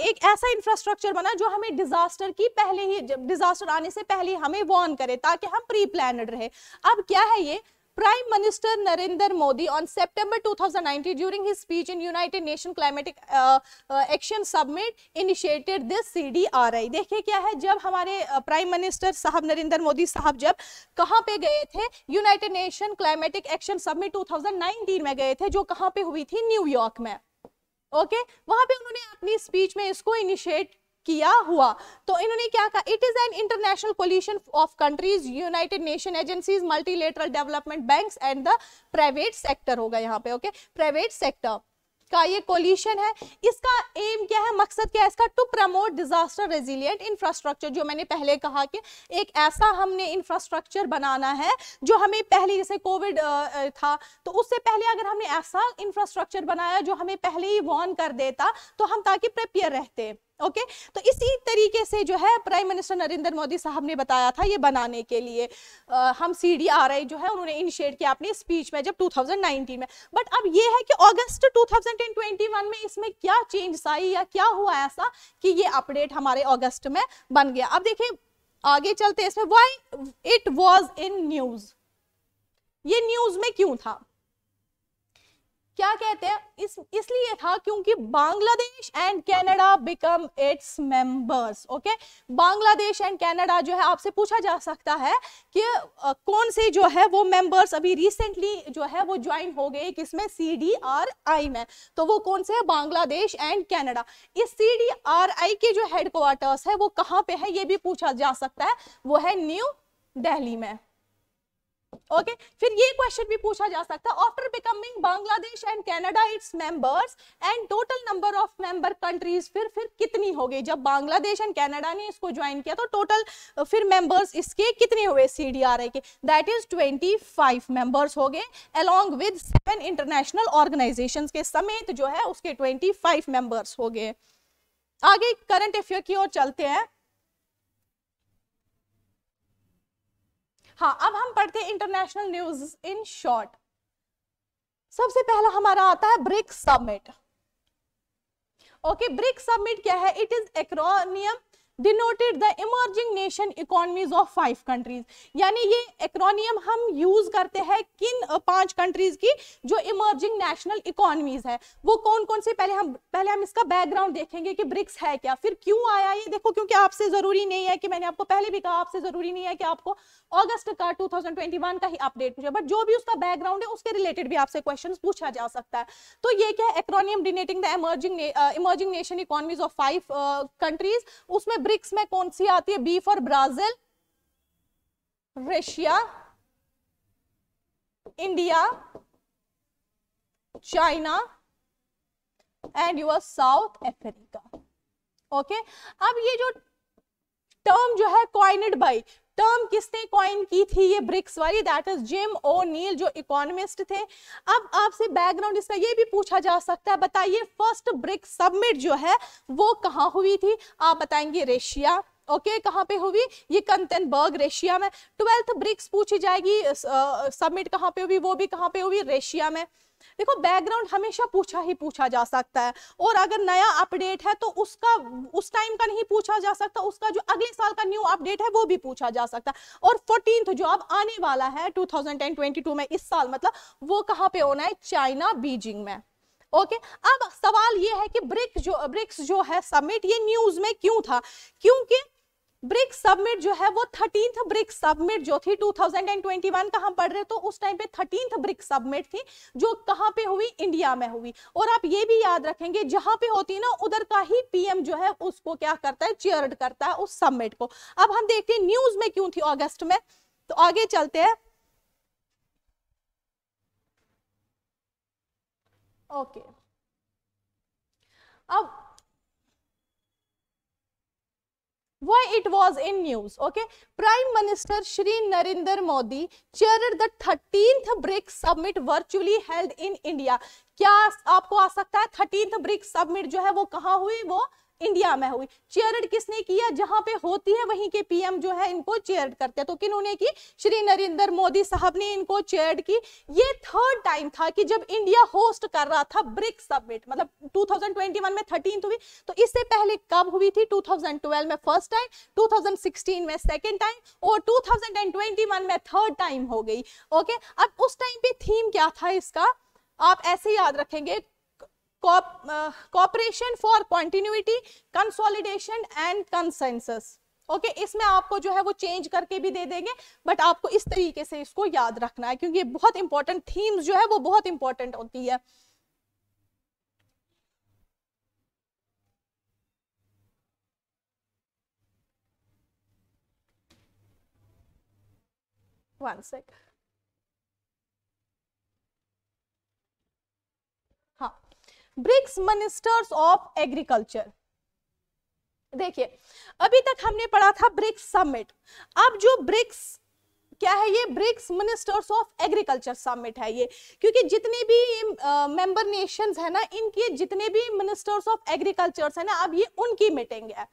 एक ऐसा इंफ्रास्ट्रक्चर बना जो हमें डिजास्टर की पहले ही डिजास्टर आने से पहले हमें वॉर्न करे ताकि हम प्री प्लान रहे अब क्या है ये Prime Minister Narendra Modi on September 2019 during his speech in United Nation Climatic uh, uh, Action Summit initiated this CDRI. देखिए क्या है जब हमारे प्राइम मिनिस्टर साहब नरेंद्र मोदी साहब जब कहाँ पे गए थे United Nation climatic action summit 2019 में गए थे जो कहाँ पे हुई थी न्यूयॉर्क में ओके okay? वहां पे उन्होंने अपनी स्पीच में इसको इनिशिएट किया हुआ तो इन्होंने क्या कहा it is an international coalition of countries United Nation agencies multilateral development bank and the private sector होगा यहाँ पे ओके प्राइवेट सेक्टर का ये कोलिशन है इसका एम क्या है मकसद क्या है इसका to promote disaster resilient infrastructure जो मैंने पहले कहा कि एक ऐसा हमने इंफ्रास्ट्रक्चर बनाना है जो हमें पहले जैसे कोविड था तो उससे पहले अगर हमने ऐसा इंफ्रास्ट्रक्चर बनाया जो हमें पहले ही वॉर्न कर देता तो हम ताकि प्रिपेयर रहते ओके okay? तो इसी तरीके से जो है प्राइम मिनिस्टर नरेंद्र मोदी साहब ने बताया था ये बनाने के लिए आ, हम सी डी आर आई जो है उन्होंने इनिशिएट किया अपनी स्पीच में जब 2019 में बट अब ये है कि अगस्त 2021 में इसमें क्या चेंज आई या क्या हुआ ऐसा कि ये अपडेट हमारे अगस्त में बन गया अब देखिए आगे चलते इसमें why it was in news ये न्यूज में क्यों था क्या कहते हैं इस इसलिए था क्योंकि Bangladesh and Canada become its members okay Bangladesh and Canada जो है आपसे पूछा जा सकता है कि आ, कौन से जो है वो मेंबर्स अभी रिसेंटली जो है वो ज्वाइन हो गए किसमें सी डी आर आई में तो वो कौन से है बांग्लादेश एंड कनाडा इस सी डी आर आई के जो हेडक्वार्टर्स है वो कहाँ पे है ये भी पूछा जा सकता है वो है न्यू दिल्ली में ओके फिर ये क्वेश्चन भी पूछा जा सकता है after becoming Bangladesh and Canada its members and total number of member countries फिर फिर कितनी हो गई जब बांग्लादेश एंड कनाडा ने इसको ज्वाइन किया तो टोटल फिर मेंबर्स इसके कितने हुए सी के दैट इज ट्वेंटी मेंबर्स हो गए along with seven international organisation के समेत जो है उसके ट्वेंटी मेंबर्स हो गए आगे करंट अफेयर की ओर चलते हैं हाँ अब हम पढ़ते हैं इंटरनेशनल न्यूज इन शॉर्ट सबसे पहला हमारा आता है BRICS summit okay BRICS summit क्या है it is acronym denoted the emerging nation economies of five countries यानी ये एक्रोनियम हम यूज करते हैं किन पांच कंट्रीज की जो इमर्जिंग नेशनल इकोनॉमीज है वो कौन कौन सी पहले हम पहले हम इसका बैकग्राउंड देखेंगे कि ब्रिक्स है क्या फिर क्यों आया ये देखो क्योंकि आपसे जरूरी नहीं है कि मैंने आपको पहले भी कहा आपसे जरूरी नहीं है कि आपको ऑगस्ट का 2021 का ही अपडेट पूछे बट जो भी उसका बैकग्राउंड है उसके रिलेटेड भी आपसे क्वेश्चन पूछा जा सकता है तो ये क्या acronym denoting the emerging emerging nation economies of five countries उसमें ब्रिक्स में कौन सी आती है B for Brazil Russia India China and your South Africa okay अब ये जो टर्म जो है क्वाइनेड बाई टर्म किसने कॉइन की थी ये ब्रिक्स वाली that is Jim O'Neill जो इकोनॉमिस्ट थे अब आपसे बैकग्राउंड इसका ये भी पूछा जा सकता है बताइए फर्स्ट ब्रिक्स सबमिट जो है वो कहाँ हुई थी आप बताएंगे रेशिया ओके okay, कहाँ पे हुई ये कंतनबर्ग रेशिया में ट्वेल्थ ब्रिक्स पूछी जाएगी सबमिट कहाँ पे हुई वो भी कहाँ पे हुई रेशिया में देखो बैकग्राउंड हमेशा पूछा ही पूछा जा सकता है और अगर नया अपडेट है तो उसका उस टाइम का नहीं पूछा जा सकता उसका जो अगले साल का न्यू अपडेट है वो भी पूछा जा सकता है और फोर्टीन जो अब आने वाला है टू में इस साल मतलब वो कहाँ पे होना है चाइना बीजिंग में ओके okay, अब सवाल ये है कि ब्रिक्स जो ब्रिक्स जो है समिट ये न्यूज में क्यों था क्योंकि ब्रिक्स सबमिट जो है वो थर्टींथ ब्रिक्स सबमिट जो थी 2021 का हम पढ़ रहे तो उस टाइम पे थर्टींथ ब्रिक्स सबमिट थी जो कहाँ पे हुई इंडिया में हुई और आप ये भी याद रखेंगे जहां पे होती ना उधर का ही पीएम जो है उसको क्या करता है चेयर करता है उस सबमिट को अब हम देखते हैं न्यूज में क्यों थी अगस्त में तो आगे चलते हैं ओके okay. अब why it was in news okay prime minister shri narinder modi chaired the 13th brics summit virtually held in india kya aapko aa sakta hai 13th brics summit jo hai wo kahan hui wo India में हुई चेयरड किसने किया जहां पे होती है वहीं के पीएम जो है इनको चेयरड करते हैं तो किन किन्होंने की श्री नरेंद्र मोदी साहब ने इनको चेयरड की ये थर्ड टाइम था कि जब इंडिया होस्ट कर रहा था ब्रिक सबमिट मतलब 2021 में थर्टीन हुई तो इससे पहले कब हुई थी 2012 में फर्स्ट टाइम 2016 में सेकेंड टाइम और 2021 में थर्ड टाइम हो गई ओके अब उस टाइम पे थीम क्या था इसका आप ऐसे याद रखेंगे cooperation for continuity consolidation and consensus okay इसमें आपको जो है वो चेंज करके भी दे देंगे बट आपको इस तरीके से इसको याद रखना है क्योंकि ये बहुत इंपॉर्टेंट थीम्स जो है वो बहुत इंपॉर्टेंट होती है one second. BRICS ministers of agriculture देखिए अभी तक हमने पढ़ा था ब्रिक्स समिट अब जो ब्रिक्स क्या है ये BRICS ministers of agriculture summit है ये क्योंकि जितने भी मेंबर नेशंस है ना इनके जितने भी मिनिस्टर्स ऑफ एग्रीकल्चर है ना अब ये उनकी मीटिंग है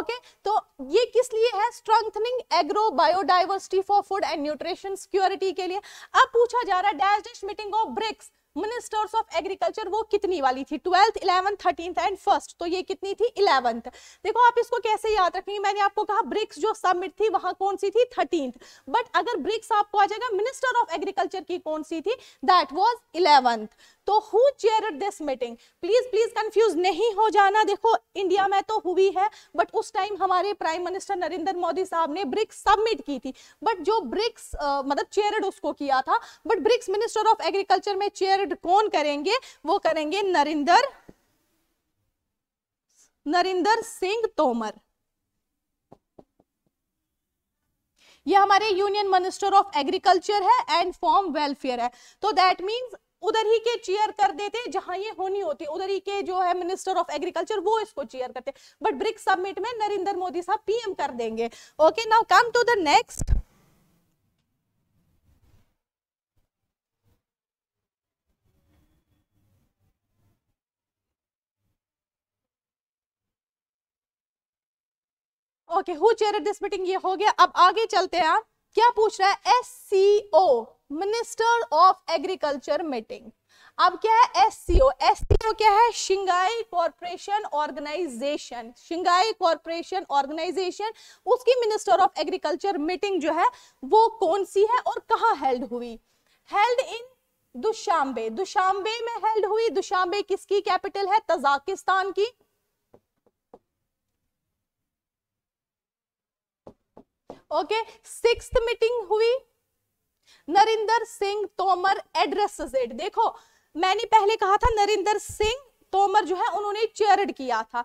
ओके तो ये किस लिए है strengthening agro biodiversity for food and nutrition security के लिए अब पूछा जा रहा है dash meeting of BRICS ministers of agriculture वो कितनी वाली थी twelfth eleventh thirteenth and first तो ये कितनी थी इलेवंथ देखो आप इसको कैसे याद रखेंगे मैंने आपको कहा ब्रिक्स जो सबमिट थी वहां कौन सी थी थर्टींथ बट अगर ब्रिक्स आपको आ जाएगा मिनिस्टर ऑफ एग्रीकल्चर की कौन सी थी दैट वॉज इलेवंथ तो who chair this meeting please please confuse नहीं हो जाना देखो इंडिया में तो हुई है बट उस टाइम हमारे प्राइम मिनिस्टर नरेंद्र मोदी साहब ने ब्रिक्स सबमिट की थी बट जो ब्रिक्स uh, मतलब चेयर उसको किया था but BRICS minister of agriculture में चेयर कौन करेंगे वो करेंगे नरेंद्र नरेंद्र सिंह तोमर ये हमारे यूनियन मिनिस्टर ऑफ एग्रीकल्चर है एंड फॉर्म वेलफेयर है तो दैट मींस उधर ही के चीयर कर देते जहां ये होनी होती उधर ही के जो है मिनिस्टर ऑफ एग्रीकल्चर वो इसको चीयर करते बट ब्रिक्स सबमिट में नरेंद्र मोदी साहब पीएम कर देंगे okay now come to the next okay who chair this meeting ये हो गया अब आगे चलते हैं क्या पूछ रहा है S C O minister of agriculture meeting अब क्या है S C O S C O क्या है Shanghai corporation organisation Shanghai corporation organisation उसकी मिनिस्टर ऑफ एग्रीकल्चर मीटिंग जो है वो कौन सी है और कहाँ हेल्ड हुई हेल्ड इन दुशांबे दुशांबे में हेल्ड हुई दुशांबे किसकी कैपिटल है तजाकिस्तान की ओके सिक्स मीटिंग हुई नरिंदर सिंह तोमर एड्रेस इट देखो मैंने पहले कहा था नरिंदर सिंह तोमर जो है उन्होंने चेयर किया था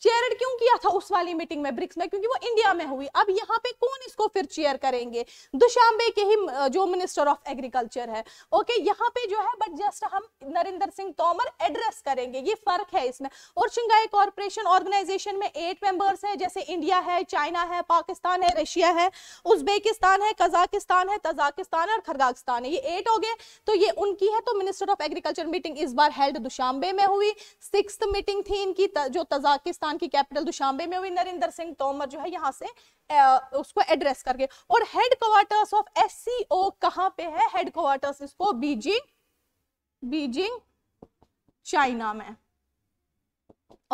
चेयर क्यों किया था उस वाली मीटिंग में ब्रिक्स में क्योंकि वो इंडिया में हुई अब यहाँ पे कौन इसको फिर चेयर करेंगे दुशांबे के ही जो मिनिस्टर ऑफ एग्रीकल्चर है ओके यहाँ पे जो है बट जस्ट हम नरेंद्र सिंह तोमर एड्रेस करेंगे ये फर्क है इसमें और शिंगाई कॉरपोरेशन ऑर्गेनाइजेशन में एट मेंबर्स है जैसे इंडिया है चाइना है पाकिस्तान है रशिया है उज्बेकिस्तान है कजाकिस्तान है तजाकिस्तान और खरगाकिस्तान है ये एट हो गए तो ये उनकी है तो मिनिस्टर ऑफ एग्रीकल्चर मीटिंग इस बार हेल्ड दुशांबे में हुई सिक्स मीटिंग थी इनकी जो तजाकिस्तान पाकिस्तान की कैपिटल दुशांबे में हुई नरेंद्र सिंह तोमर जो है यहाँ से आ, उसको एड्रेस करके और headquarters of S C O कहाँ पे है हेड क्वार्टर्स इसको बीजिंग बीजिंग चाइना में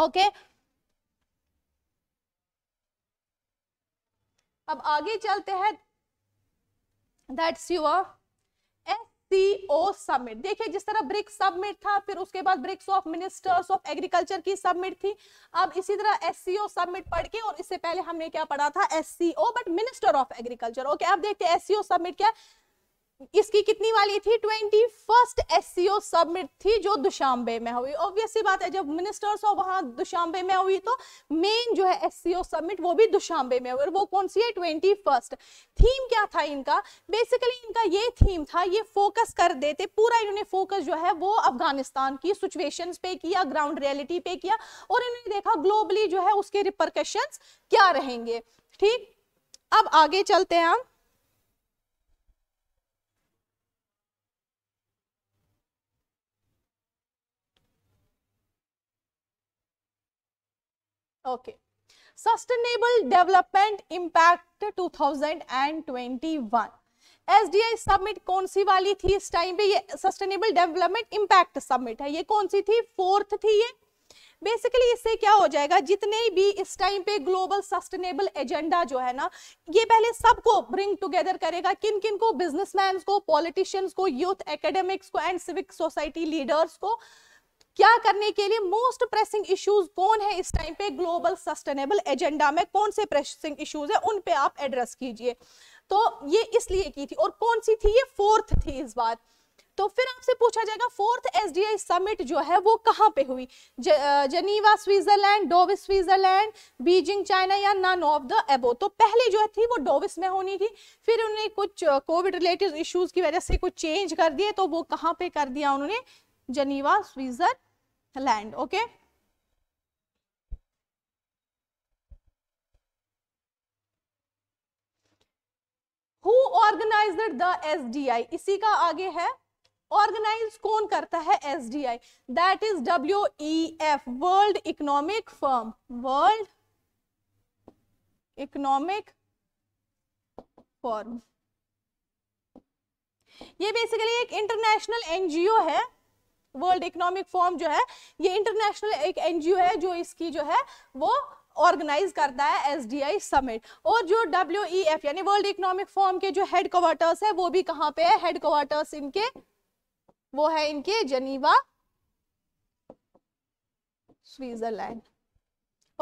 ओके अब आगे चलते हैं that's your CO summit e देखिए जिस तरह ब्रिक्स सबमिट था फिर उसके बाद BRICS of ministers of agriculture की सबमिट थी अब इसी तरह एससीओ सबमिट पढ़ के और इससे पहले हमने क्या पढ़ा था SCO but minister of agriculture okay अब देखते हैं एससीओ सबमिट क्या है इसकी कितनी वाली थी ट्वेंटी फर्स्ट एस सबमिट थी जो दुशांबे में हुई ऑब्वियस सी बात है जब मिनिस्टर्स और वहां दुशांबे में हुई तो मेन जो है एस सबमिट वो भी दुशांबे में हुई वो कौन सी है ट्वेंटी फर्स्ट थीम क्या था इनका बेसिकली इनका ये थीम था ये फोकस कर देते पूरा इन्होंने फोकस जो है वो अफगानिस्तान की सिचुएशन पे किया ग्राउंड रियलिटी पे किया और इन्होंने देखा ग्लोबली जो है उसके रिपरकशन क्या रहेंगे ठीक अब आगे चलते हैं हम Okay. Sustainable Development Impact 2021. SDI summit कौन सी वाली थी इस टाइम पे ये सस्टेनेबल डेवलपमेंट इम्पैक्ट समिट है ये कौन सी थी फोर्थ थी ये बेसिकली इससे क्या हो जाएगा जितने भी इस टाइम पे ग्लोबल सस्टेनेबल एजेंडा जो है ना ये पहले सबको ब्रिंग टुगेदर करेगा किन किन को बिजनेसमैन को पॉलिटिशियंस को यूथ एकेडमिक्स को एंड सिविक सोसाइटी लीडर्स को क्या करने के लिए मोस्ट प्रेसिंग इश्यूज कौन है इस टाइम पे ग्लोबल सस्टेनेबल एजेंडा में कौन से प्रेसिंग इश्यूज है उन पे आप एड्रेस कीजिए तो ये इसलिए की थी और कौन सी थी ये फोर्थ थी इस बार तो फिर आपसे पूछा जाएगा फोर्थ एसडीआई समिट जो है वो कहां पे हुई ज, Geneva Switzerland Davos Switzerland Beijing China या नन ऑफ द एबो तो पहले जो थी वो डोविस में होनी थी फिर उन्होंने कुछ कोविड रिलेटेड इश्यूज की वजह से कुछ चेंज कर दिए तो वो कहां पे कर दिया उन्होंने okay who organise the S D I इसी का आगे है ऑर्गेनाइज कौन करता है S D I that is W F world economic forum world economic forum ये बेसिकली एक इंटरनेशनल एनजीओ है वर्ल्ड इकोनॉमिक फोरम जो है ये इंटरनेशनल एक एनजीओ है जो इसकी जो है वो ऑर्गेनाइज करता है एस डी आई समिट और जो डब्ल्यू एफ e यानी वर्ल्ड इकोनॉमिक फोरम के जो हेड क्वार्टर्स है वो भी कहाँ पे है हेड क्वार्टर्स इनके वो है इनके जनीवा स्विट्जरलैंड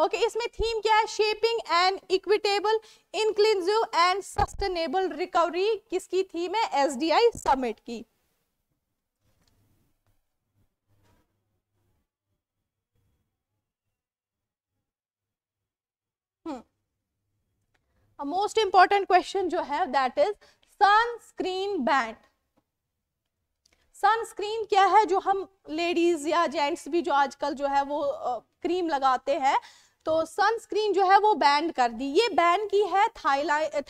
ओके okay, इसमें थीम क्या है shaping and equitable inclusive and sustainable recovery किसकी थीम है एसडीआई समिट की मोस्ट इंपॉर्टेंट क्वेश्चन जो है that is sunscreen banned sunscreen क्या है जो हम लेडीज या जेंट्स भी जो आजकल जो है वो क्रीम लगाते हैं तो सनस्क्रीन जो है वो बैंड कर दी ये बैन की है थाईलैंड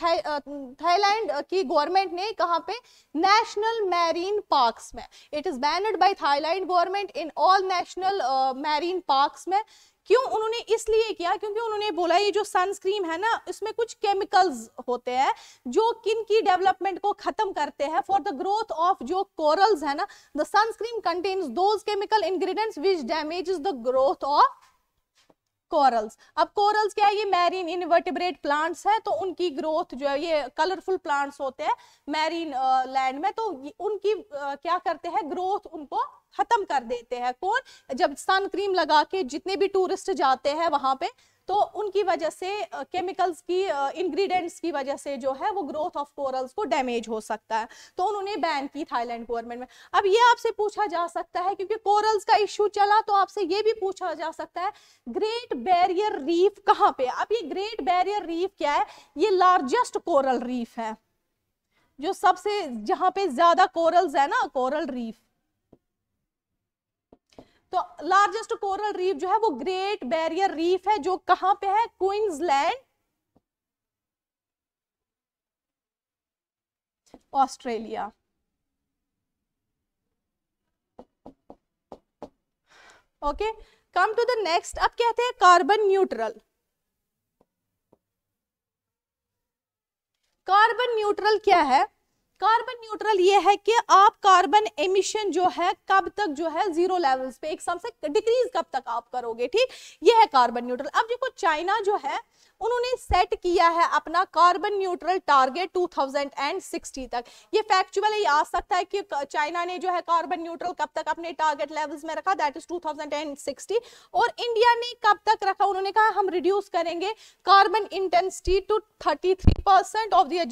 थाईलैंड की गवर्नमेंट ने कहा पे नेशनल मैरीन पार्क्स में it is banned by Thailand government in all national marine parks में क्यों उन्होंने इसलिए किया क्योंकि उन्होंने बोला ये जो सनस्क्रीन है ना इसमें कुछ केमिकल्स होते हैं जो किन की डेवलपमेंट को खत्म करते हैं फॉर द ग्रोथ ऑफ जो कोरल्स है ना the sunscreen contains those chemical ingredients which damage the growth of corals अब कोरल्स क्या है ये मैरीन इनवर्टिब्रेट प्लांट्स हैं तो उनकी ग्रोथ जो है ये कलरफुल प्लांट्स होते हैं मैरीन लैंड uh, में तो उनकी uh, क्या करते हैं ग्रोथ उनको खत्म कर देते हैं कौन जब सन क्रीम लगा के जितने भी टूरिस्ट जाते हैं वहां पे तो उनकी वजह से केमिकल्स की इंग्रेडिएंट्स की वजह से जो है वो ग्रोथ ऑफ कोरल्स को डैमेज हो सकता है तो उन्होंने बैन की थाईलैंड गवर्नमेंट में अब ये आपसे पूछा जा सकता है क्योंकि कोरल्स का इशू चला तो आपसे ये भी पूछा जा सकता है ग्रेट बैरियर रीफ कहाँ पे अब ये ग्रेट बैरियर रीफ क्या है ये लार्जेस्ट कोरल रीफ है जो सबसे जहाँ पे ज्यादा कोरल्स है ना कोरल रीफ तो लार्जेस्ट कोरल रीफ जो है वो ग्रेट बैरियर रीफ है जो कहां पे है Queensland Australia okay come to the next अब कहते हैं कार्बन न्यूट्रल कार्बन न्यूट्रल क्या है कार्बन न्यूट्रल ये है कि आप कार्बन एमिशन जो है कब तक जो है जीरो लेवल्स पे एक सबसे डिक्रीज कब तक आप करोगे ठीक ये है कार्बन न्यूट्रल अब देखो चाइना जो है उन्होंने सेट किया है अपना कार्बन न्यूट्रल टारगेट 2060 तक ये फैक्चुअल है आ सकता है कि चाइना ने जो है कार्बन न्यूट्रल कब तक अपने टारगेट लेवल्स में रखा दैट इज 2060 और इंडिया ने कब तक रखा उन्होंने कहा हम रिड्यूस करेंगे carbon intensity to 33 percent of the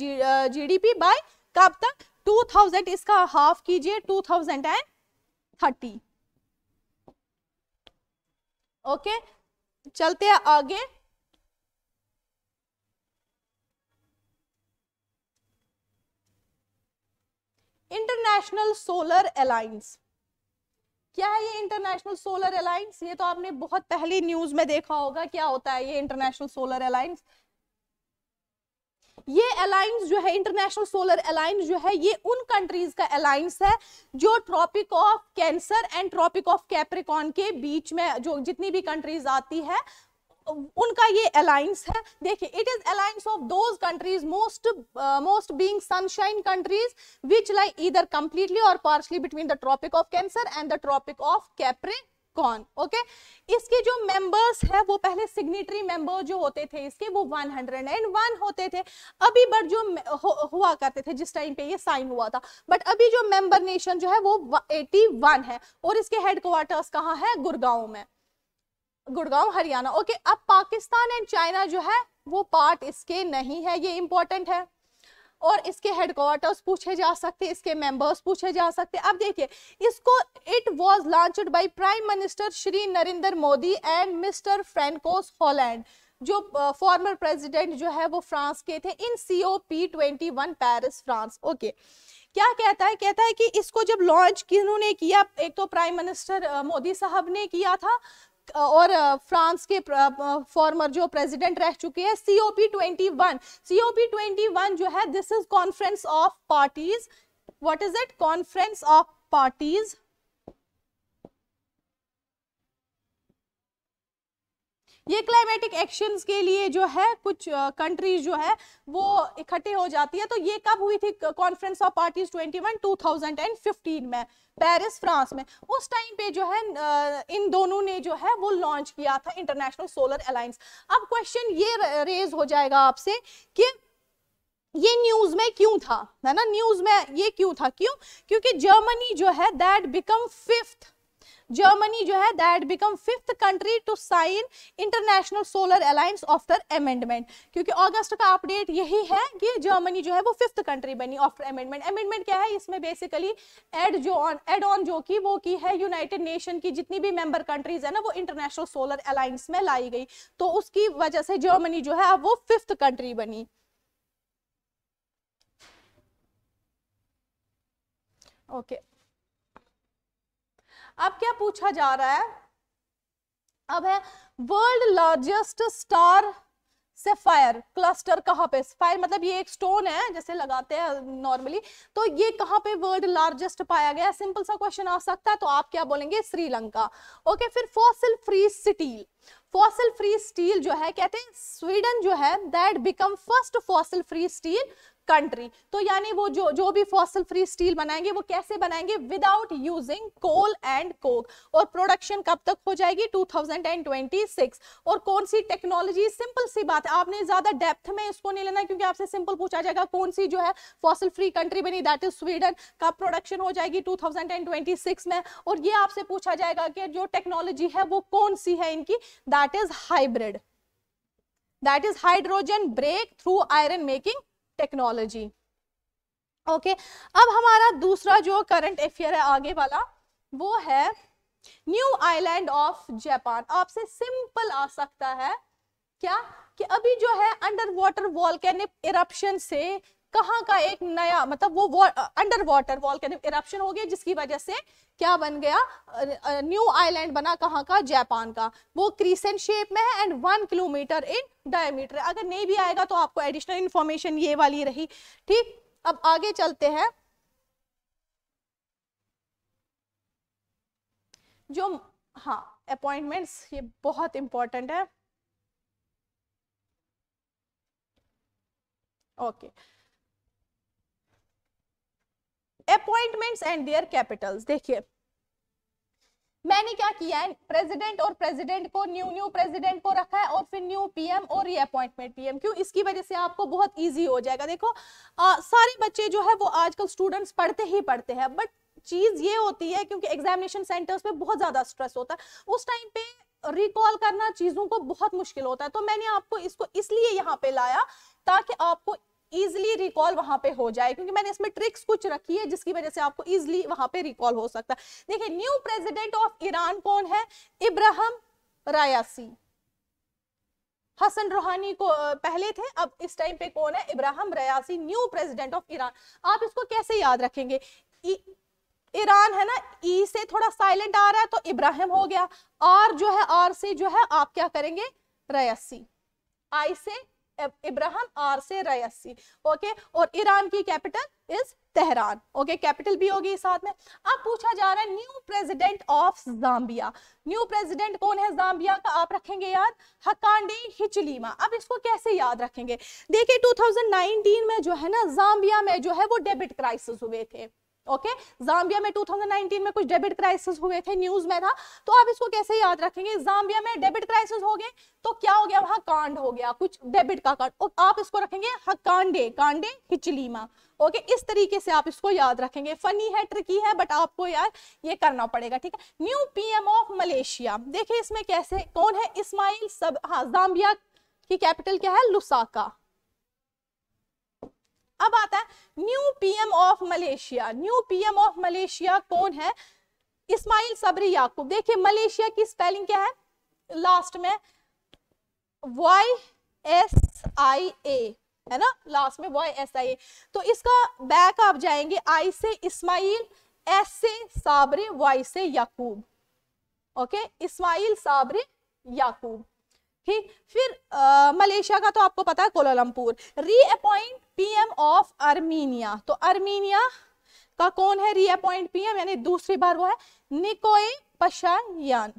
GDP by कब तक 2000 इसका हाफ कीजिए 2030 ओके चलते हैं आगे इंटरनेशनल सोलर अलायंस क्या है ये इंटरनेशनल सोलर अलायंस ये तो आपने बहुत पहली न्यूज में देखा होगा क्या होता है ये इंटरनेशनल सोलर अलायंस ये अलायंस जो है इंटरनेशनल सोलर अलायंस जो है ये उन कंट्रीज का अलायंस है जो Tropic of Cancer and Tropic of Capricorn के बीच में जो जितनी भी कंट्रीज आती है उनका ये अलायंस है देखिए it is alliance of those countries most most being sunshine countries which like either completely और partially between the Tropic of Cancer and the Tropic of Capricorn कौन ओके इसके जो मेंबर्स है वो पहले सिग्नेटरी मेंबर जो होते थे इसके वो 101 होते थे अभी बट जो हुआ करते थे जिस टाइम पे ये साइन हुआ था बट अभी जो मेंबर नेशन जो है वो 81 है और इसके हेडक्वार्टर्स कहाँ है गुड़गांव में गुड़गांव हरियाणा ओके अब पाकिस्तान एंड चाइना जो है वो पार्ट इसके नहीं है ये इंपॉर्टेंट है और इसके हेडक्वार्टर्स पूछे जा सकते हैं इसके मेंबर्स पूछे जा सकते हैं अब देखिए इसको it was launched by prime minister Shri Narendra Modi and mister Francois Hollande जो फॉर्मर uh, प्रेसिडेंट जो है वो फ्रांस के थे in C O P twenty one Paris France okay क्या कहता है कहता है कि इसको जब लॉन्च किन्होंने किया एक तो प्राइम मिनिस्टर मोदी साहब ने किया था और फ्रांस के फॉर्मर जो प्रेसिडेंट रह चुके हैं COP twenty one COP twenty one जो है this is conference of parties what is it conference of parties ये क्लाइमेटिक एक्शंस के लिए जो है कुछ कंट्रीज जो है वो इकट्ठे हो जाती है तो ये कब हुई थी कॉन्फ्रेंस ऑफ पार्टीज 21 2015 में पेरिस फ्रांस में उस टाइम पे जो है इन दोनों ने जो है वो लॉन्च किया था इंटरनेशनल सोलर अलायंस अब क्वेश्चन ये रेज हो जाएगा आपसे कि ये न्यूज में क्यों था है ना न्यूज में ये क्यों था क्यों क्योंकि जर्मनी जो है दैट बिकम फिफ्थ जर्मनी जो है that become fifth country to sign international solar alliance after amendment क्योंकि अगस्त का अपडेट यही है कि जर्मनी जो है वो फिफ्थ कंट्री बनी आफ्टर अमेंडमेंट अमेंडमेंट क्या है इसमें बेसिकली एड जो ऑन एड ऑन जो की वो की है यूनाइटेड नेशन की जितनी भी मेंबर कंट्रीज है ना वो इंटरनेशनल सोलर अलायंस में लाई गई तो उसकी वजह से जर्मनी जो है अब वो फिफ्थ कंट्री बनी ओके okay. अब क्या पूछा जा रहा है अब है world largest star sapphire cluster कहाँ पे सेफायर मतलब ये एक स्टोन है जैसे लगाते हैं नॉर्मली तो ये कहाँ पे वर्ल्ड लार्जेस्ट पाया गया सिंपल सा क्वेश्चन आ सकता है तो आप क्या बोलेंगे श्रीलंका ओके फिर fossil free steel fossil free steel जो है कहते हैं स्वीडन जो है that become first fossil free steel country तो यानी वो जो जो भी फॉसिल फ्री स्टील बनाएंगे वो कैसे बनाएंगे without using coal and coke और प्रोडक्शन कब तक हो जाएगी 2026 और कौन सी टेक्नोलॉजी सिंपल सी बात है आपने ज्यादा डेप्थ में इसको नहीं लेना क्योंकि आपसे सिंपल पूछा जाएगा कौन सी जो है फॉसिल फ्री कंट्री बनी दैट इज स्वीडन कब प्रोडक्शन हो जाएगी टू में और ये आपसे पूछा जाएगा कि जो टेक्नोलॉजी है वो कौन सी है इनकी that is hybrid that is hydrogen breakthrough iron making technology okay अब हमारा दूसरा जो करंट अफेयर है आगे वाला वो है न्यू आइलैंड ऑफ जापान आपसे सिंपल आ सकता है क्या कि अभी जो है अंडर वाटर वॉल्केनिक इरप्शन से कहाँ का एक नया मतलब वो, वो अंडर वाटर वॉल्केनिक इरप्शन हो गया जिसकी वजह से क्या बन गया न्यू आइलैंड बना कहाँ का जापान का वो क्रीसेंट शेप में है and one kilometre in diameter अगर नहीं भी आएगा तो आपको एडिशनल इंफॉर्मेशन ये वाली रही ठीक अब आगे चलते हैं जो हाँ अपॉइंटमेंट्स ये बहुत इंपॉर्टेंट है okay okay. Appointments and their capitals देखिए मैंने क्या किया है प्रेसिडेंट और प्रेसिडेंट को न्यू न्यू प्रेसिडेंट को रखा है और फिर न्यू पीएम और रीअपॉइंटमेंट पीएम क्यों इसकी वजह से आपको बहुत इजी हो जाएगा देखो आ, सारे बच्चे जो है वो आजकल स्टूडेंट्स पढ़ते ही पढ़ते हैं बट चीज ये होती है क्योंकि एग्जामिनेशन सेंटर्स पे बहुत ज्यादा स्ट्रेस होता है उस टाइम पे रिकॉल करना चीजों को बहुत मुश्किल होता है तो मैंने आपको इसको इसलिए यहाँ पे लाया ताकि आपको ईजिली रिकॉल वहां पे हो जाए क्योंकि मैंने इसमें ट्रिक्स कुछ रखी है जिसकी वजह से आपको ईजिली वहां पे रिकॉल हो सकता है देखिए न्यू प्रेसिडेंट ऑफ ईरान कौन है इब्राहिम रायासी हसन रूहानी को पहले थे अब इस टाइम पे कौन है Ebrahim Raisi new president of Iran आप इसको कैसे याद रखेंगे ईरान है ना ई e से थोड़ा साइलेंट आ रहा है तो इब्राहिम हो गया आर जो है आर से जो है आप क्या करेंगे रयासी आई से इब्राहिम आर से रयसी ओके और ईरान की capital is Tehran okay capital भी होगी साथ में अब पूछा जा रहा है new president of Zambia new president कौन है जाम्बिया का आप रखेंगे याद हकांडी हिचलीमा अब इसको कैसे याद रखेंगे देखिए 2019 में जो है ना जाम्बिया में जो है वो डेबिट क्राइसिस हुए थे ओके जाम्बिया में 2019 में कुछ डेबिट क्राइसिस हुए थे न्यूज में था तो आप इसको कैसे याद रखेंगे जाम्बिया में डेबिट क्राइसिस हो गए तो क्या हो गया वहां कांड हो गया कुछ डेबिट का कांड और आप इसको रखेंगे हकांडे हाँ, कांडे हिचलीमा ओके okay, इस तरीके से आप इसको याद रखेंगे फनी है ट्रिकी है बट आपको यार ये करना पड़ेगा ठीक है न्यू पीएम ऑफ मलेशिया देखिए इसमें कैसे कौन है इस्माइल सब हाँ जाम्बिया की कैपिटल क्या है लुसाका अब आता है new PM of Malaysia new PM of Malaysia कौन है इस्माइल सबरी याकूब देखिए मलेशिया की स्पेलिंग क्या है लास्ट में वाई एस आई ए है ना लास्ट में वाई एस आई ए तो इसका बैक आप जाएंगे आई से इस्माइल एस से साबरे वाई से याकूब ओके इस्माइल साबरे याकूब ठीक फिर आ, मलेशिया का तो आपको पता है Kuala Lumpur reappoint PM of Armenia तो आर्मीनिया का कौन है रीअपॉइंट पीएम यानी दूसरी बार वो है निकोए पशायान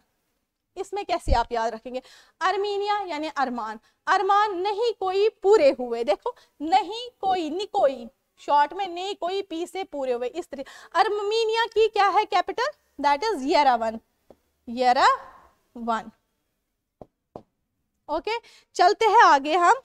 इसमें कैसे आप याद रखेंगे अर्मीनिया यानी अरमान अरमान नहीं कोई पूरे हुए देखो नहीं कोई निकोई शॉर्ट में नहीं कोई पी से पूरे हुए इस तरह अर्मीनिया की क्या है capital that is Yerevan Yerevan okay चलते हैं आगे हम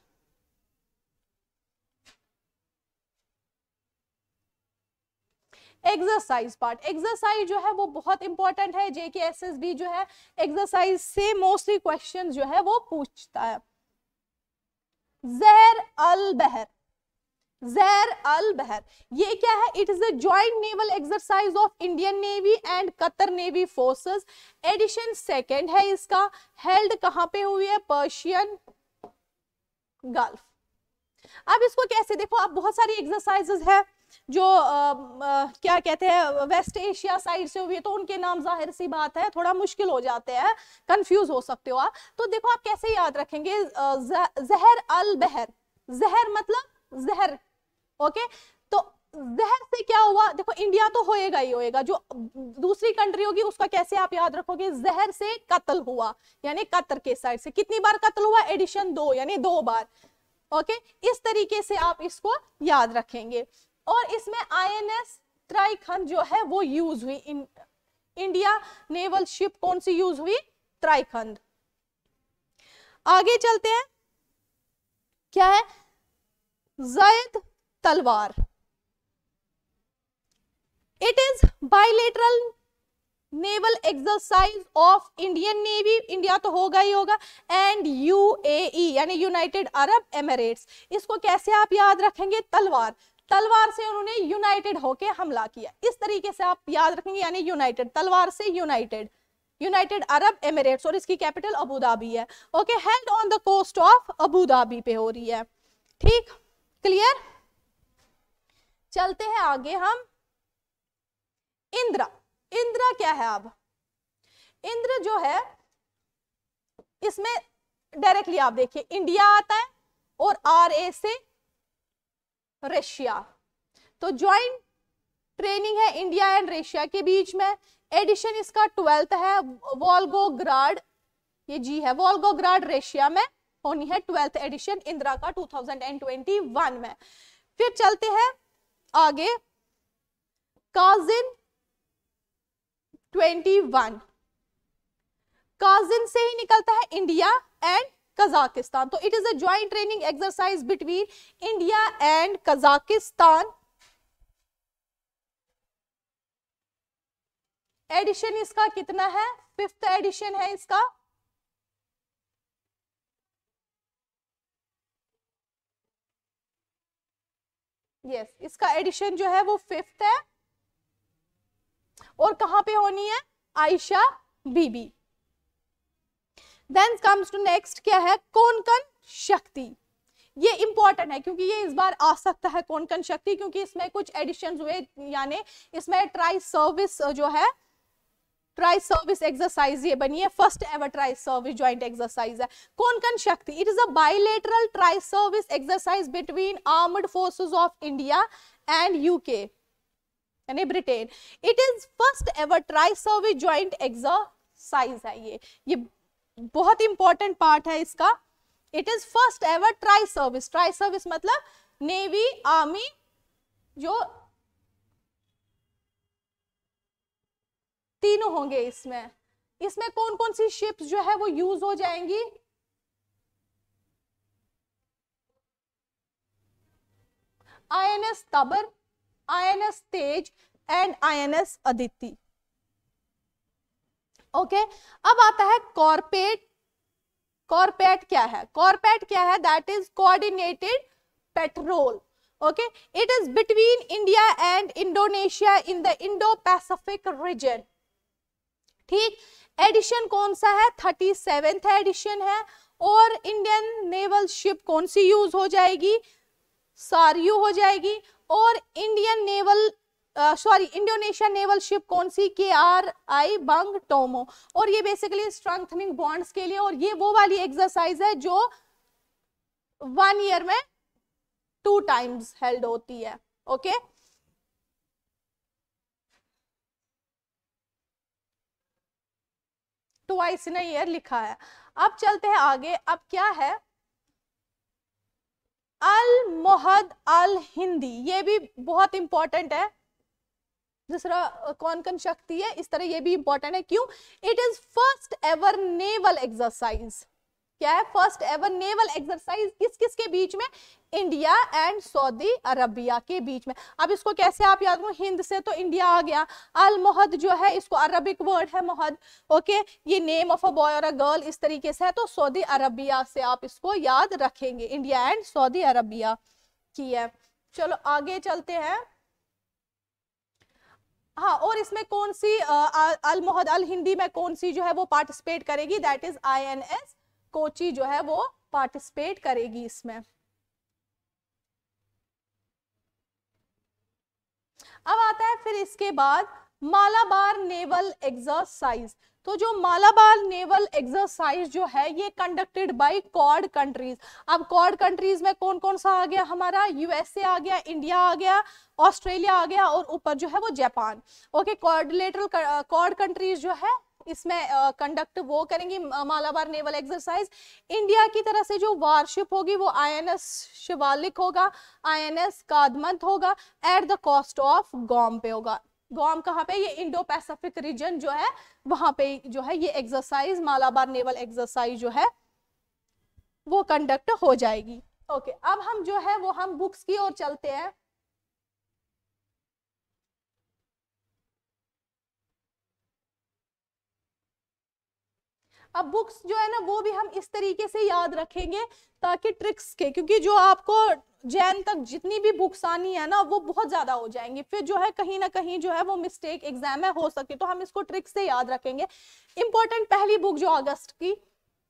एक्सरसाइज पार्ट एक्सरसाइज जो है वो बहुत इंपॉर्टेंट है जेके एस एस बी जो है एक्सरसाइज से मोस्टली क्वेश्चन जो है वो पूछता है जहर अल बहर जैर अल बहर ये क्या है it is a joint naval exercise of Indian navy and Qatar navy forces edition second है इसका हेल्ड कहां पे हुई है पर्शियन गल्फ अब इसको कैसे देखो आप बहुत सारी एक्सरसाइजेस है जो आ, आ, क्या कहते हैं वेस्ट एशिया साइड से हुई है तो उनके नाम जाहिर सी बात है थोड़ा मुश्किल हो जाते हैं कंफ्यूज हो सकते हो आप तो देखो आप कैसे याद रखेंगे जहर अल बहर जहर मतलब जहर ओके तो जहर से क्या हुआ देखो इंडिया तो होएगा ही होएगा जो दूसरी कंट्री होगी उसका कैसे आप याद रखोगे जहर से कत्ल हुआ यानी कतर के साइड से कितनी बार कत्ल हुआ एडिशन दो यानी दो बार ओके इस तरीके से आप इसको याद रखेंगे और इसमें आईएनएस ट्राइखन जो है वो यूज हुई इन, इंडिया नेवल शिप कौन सी यूज हुई त्राईखंड आगे चलते हैं क्या है Zayed Talwar it is bilateral naval exercise of Indian navy India तो होगा ही होगा एंड यू e, यानी यूनाइटेड अरब emirates इसको कैसे आप याद रखेंगे तलवार तलवार से उन्होंने यूनाइटेड होके हमला किया इस तरीके से आप याद रखेंगे यानी यूनाइटेड तलवार से यूनाइटेड यूनाइटेड अरब एमिरेट्स और इसकी कैपिटल अबू है okay held on the coast of Abu पे हो रही है ठीक क्लियर चलते हैं आगे हम इंद्रा इंद्रा क्या है अब इंद्र जो है इसमें डायरेक्टली आप देखिए इंडिया आता है और आर ए से रशिया तो ज्वाइंट ट्रेनिंग है इंडिया एंड रशिया के बीच में एडिशन इसका ट्वेल्थ है वॉल्गोग्राड ये जी है वॉल्गोग्राड रशिया में होनी है ट्वेल्थ एडिशन इंदिरा का 2021 में फिर चलते हैं आगे काजिन ट्वेंटी वन काजिन से ही निकलता है इंडिया एंड कजाकिस्तान तो it is a joint training exercise between India and Kazakhstan edition इसका कितना है फिफ्थ एडिशन है इसका yes, इसका एडिशन जो है वो फिफ्थ है और कहां पे होनी है Aisha Bibi then comes to next क्या है कन शक्ति ये इंपॉर्टेंट है क्योंकि ये इस बार आ सकता है कन शक्ति क्योंकि इसमें कुछ एडिशन हुए यानी इसमें ट्राई सर्विस जो है ट्राई सर्विस एक्सरसाइज ये बनी है first ever tri service joint exercise है कौन कौन Shakti it is a bilateral tri service exercise between armed forces of India and UK यानी Britain it is first ever tri service joint exercise है ये ये बहुत इंपॉर्टेंट पार्ट है इसका it is first ever tri service tri service मतलब navy army जो तीनों होंगे इसमें इसमें कौन कौन सी शिप्स जो है वो यूज हो जाएंगी INS Tabar INS Tej and INS Aditi okay अब आता है कॉर्पेट कॉर्पेट क्या है कॉर्पेट क्या है that is coordinated patrol okay it is between India and Indonesia in the Indo Pacific region ठीक एडिशन कौन सा है थर्टी सेवेंथ एडिशन है और इंडियन नेवल शिप कौन सी यूज हो जाएगी सारियू हो जाएगी और Indian naval sorry Indonesia naval ship कौन सी के आर आई बंग टोमो और ये बेसिकली स्ट्रेंथनिंग बॉन्ड्स के लिए और ये वो वाली एक्सरसाइज है जो वन ईयर में टू टाइम्स हेल्ड होती है okay okay? Twice in year लिखा है अब चलते हैं आगे अब क्या है अल मोहद अल हिंदी ये भी बहुत इंपॉर्टेंट है दूसरा कौन कौन शक्ति है इस तरह ये भी इंपॉर्टेंट है क्यों it is first ever naval exercise क्या है फर्स्ट एवर नेवल एक्सरसाइज किस किस के बीच में इंडिया एंड सऊदी अरबिया के बीच में अब इसको कैसे आप याद करूँ हिंद से तो इंडिया आ गया अल मोहद जो है इसको अरबिक वर्ड है मोहद ओके ये नेम ऑफ अ बॉय और अ गर्ल इस तरीके से है तो सऊदी अरबिया से आप इसको याद रखेंगे इंडिया एंड सऊदी अरबिया की है चलो आगे चलते हैं हाँ और इसमें कौन सी अल मोहद अल हिंदी में कौन सी जो है वो पार्टिसिपेट करेगी that is I N S Kochi जो है वो पार्टिसिपेट करेगी इसमें अब आता है फिर इसके बाद मालाबार नेवल एक्सरसाइज तो जो मालाबार नेवल एक्सरसाइज जो है ये कंडक्टेड बाय कॉर्ड कंट्रीज अब कॉर्ड कंट्रीज में कौन कौन सा आ गया हमारा यूएसए आ गया इंडिया आ गया ऑस्ट्रेलिया आ गया और ऊपर जो है वो Japan okay quadrilateral Quad countries जो है इसमें कंडक्ट वो करेंगी मालाबार नेवल एक्सरसाइज इंडिया की तरह से जो वारशिप होगी वो आईएनएस शिवालिक होगा आईएनएस कादमंत होगा at the coast of Guam पे होगा गॉम कहाँ पे ये इंडो पैसिफिक रीजन जो है वहां पे जो है ये एक्सरसाइज मालाबार नेवल एक्सरसाइज जो है वो कंडक्ट हो जाएगी ओके okay, अब हम जो है वो हम बुक्स की ओर चलते हैं अब बुक्स जो है ना वो भी हम इस तरीके से याद रखेंगे ताकि ट्रिक्स के क्योंकि जो आपको जैन तक जितनी भी बुक्स आनी है ना वो बहुत ज़्यादा हो जाएंगी फिर जो है कहीं ना कहीं जो है वो मिस्टेक एग्जाम में हो सके तो हम इसको ट्रिक्स से याद रखेंगे इंपॉर्टेंट पहली बुक जो अगस्त की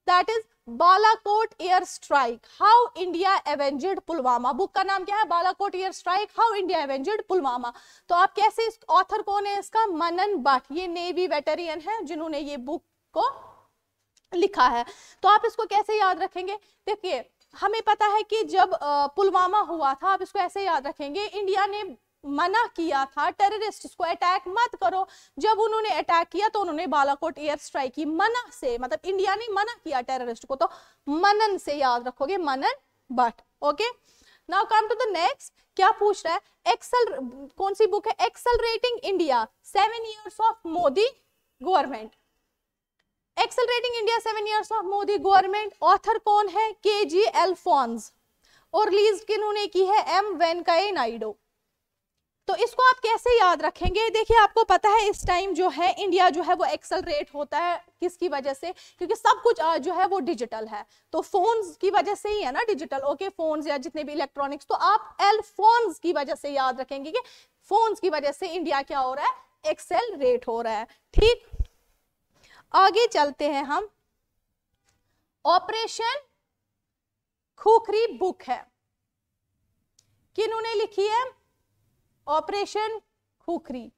that is Balakot air strike how India avenged Pulwama book का नाम क्या है Balakot air strike how India avenged Pulwama तो आप कैसे ऑथर कौन है इसका मनन भट्ट ये नेवी वेटेरियन है जिन्होंने ये बुक को लिखा है तो आप इसको कैसे याद रखेंगे देखिए हमें पता है कि जब पुलवामा हुआ था आप इसको ऐसे याद रखेंगे इंडिया ने मना किया था टेररिस्ट को अटैक मत करो जब उन्होंने अटैक किया तो उन्होंने बालाकोट एयर स्ट्राइक की मना से मतलब इंडिया ने मना किया टेररिस्ट को तो मनन से याद रखोगे मनन but okay now come to the next क्या पूछ रहा है एक्सल कौन सी बुक है accelerating India seven years of Modi government accelerating India seven years of Modi government author कौन है के जी एल्फॉन्स और रिलीज किन्होंने की है एम वेनकाई नायडू तो इसको आप कैसे याद रखेंगे देखिए आपको पता है इस टाइम जो है इंडिया जो है वो एक्सलरेट होता है किसकी वजह से क्योंकि सब कुछ आज जो है वो डिजिटल है तो फोन्स की वजह से ही है ना डिजिटल ओके फोन्स या जितने भी इलेक्ट्रॉनिक्स तो आप एल फोन्स की वजह से याद रखेंगे कि फोन्स की वजह से इंडिया क्या हो रहा है एक्सेलरेट हो रहा है ठीक आगे चलते हैं हम ऑपरेशन खुखरी बुक है उन्हें लिखी है ऑपरेशन खुखरी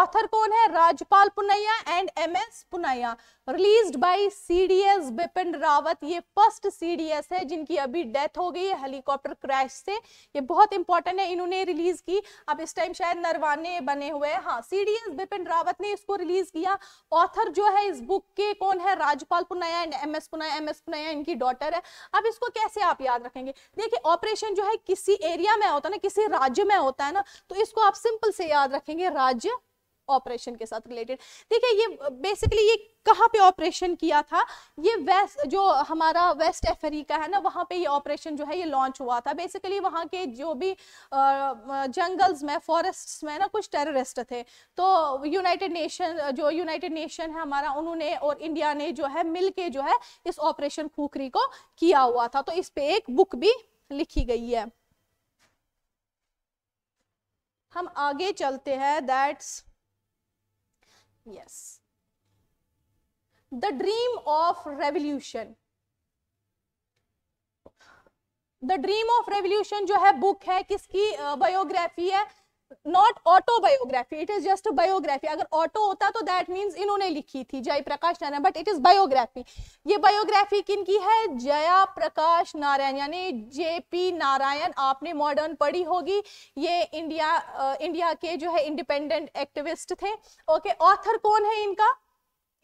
ऑथर कौन है Rajpal Punaiya and M S Punaiya released by CDS Bipin Rawat ये फर्स्ट सीडीएस है जिनकी अभी डेथ हो गई है हेलीकॉप्टर क्रैश से ये बहुत इंपॉर्टेंट है इन्होंने रिलीज की अब इस टाइम शायद नरवाने बने हुए हैं हाँ सीडीएस बिपिन रावत ने इसको रिलीज किया ऑथर जो है इस बुक के कौन है Rajpal Punaiya and M S Punaiya M S Punaiya इनकी डॉटर है अब इसको कैसे आप याद रखेंगे देखिए ऑपरेशन जो है किसी एरिया में होता है ना किसी राज्य में होता है ना तो इसको आप सिंपल से याद रखेंगे राज्य ऑपरेशन के साथ रिलेटेड ठीक है ये बेसिकली ये कहाँ पे ऑपरेशन किया था ये वेस्ट जो हमारा वेस्ट अफ्रीका है ना वहाँ पे ये ऑपरेशन जो है ये लॉन्च हुआ था बेसिकली वहाँ के जो भी जंगल्स में फॉरेस्ट्स में ना कुछ टेररिस्ट थे तो यूनाइटेड नेशन जो यूनाइटेड नेशन है हमारा उन्होंने और इंडिया ने जो है मिल जो है इस ऑपरेशन खूखरी को किया हुआ था तो इस पर एक बुक भी लिखी गई है हम आगे चलते हैं that's Yes. The dream of revolution. The dream of revolution जो है बुक है किसकी बायोग्राफी है not autobiography it is just biography अगर ऑटो होता तो दैट मीन्स इन्होंने लिखी थी Jay Prakash Narayan but it is biography ये बायोग्राफी किन की है जया प्रकाश नारायण यानी जे पी नारायण आपने मॉडर्न पढ़ी होगी ये इंडिया आ, इंडिया के जो है इंडिपेंडेंट एक्टिविस्ट थे ओके okay, ऑथर कौन है इनका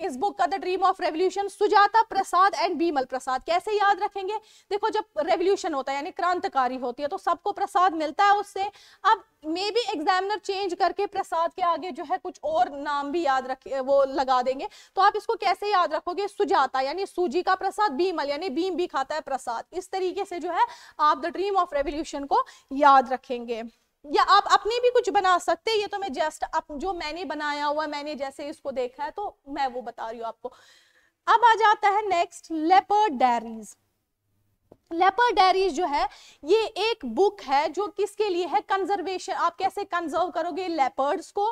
इस बुक का the dream of revolution Sujata Prasad and Bimal Prasad कैसे याद रखेंगे देखो जब रेवोल्यूशन होता है यानी क्रांतिकारी होती है तो सबको प्रसाद मिलता है उससे अब मे बी एग्जामिनर चेंज करके प्रसाद के आगे जो है कुछ और नाम भी याद रख वो लगा देंगे तो आप इसको कैसे याद रखोगे सुजाता यानी सूजी का प्रसाद बीमल यानी बीम भी खाता है प्रसाद इस तरीके से जो है आप द ड्रीम ऑफ रेवोल्यूशन को याद रखेंगे या आप अपने भी कुछ बना सकते हैं ये तो मैं जस्ट अप, जो मैंने बनाया हुआ मैंने जैसे इसको देखा है तो मैं वो बता रही हूँ आपको अब आ जाता है next leopard diaries leper diaries जो है ये एक बुक है जो किसके लिए है कंजर्वेशन आप कैसे कंजर्व करोगे लेपर्ड्स को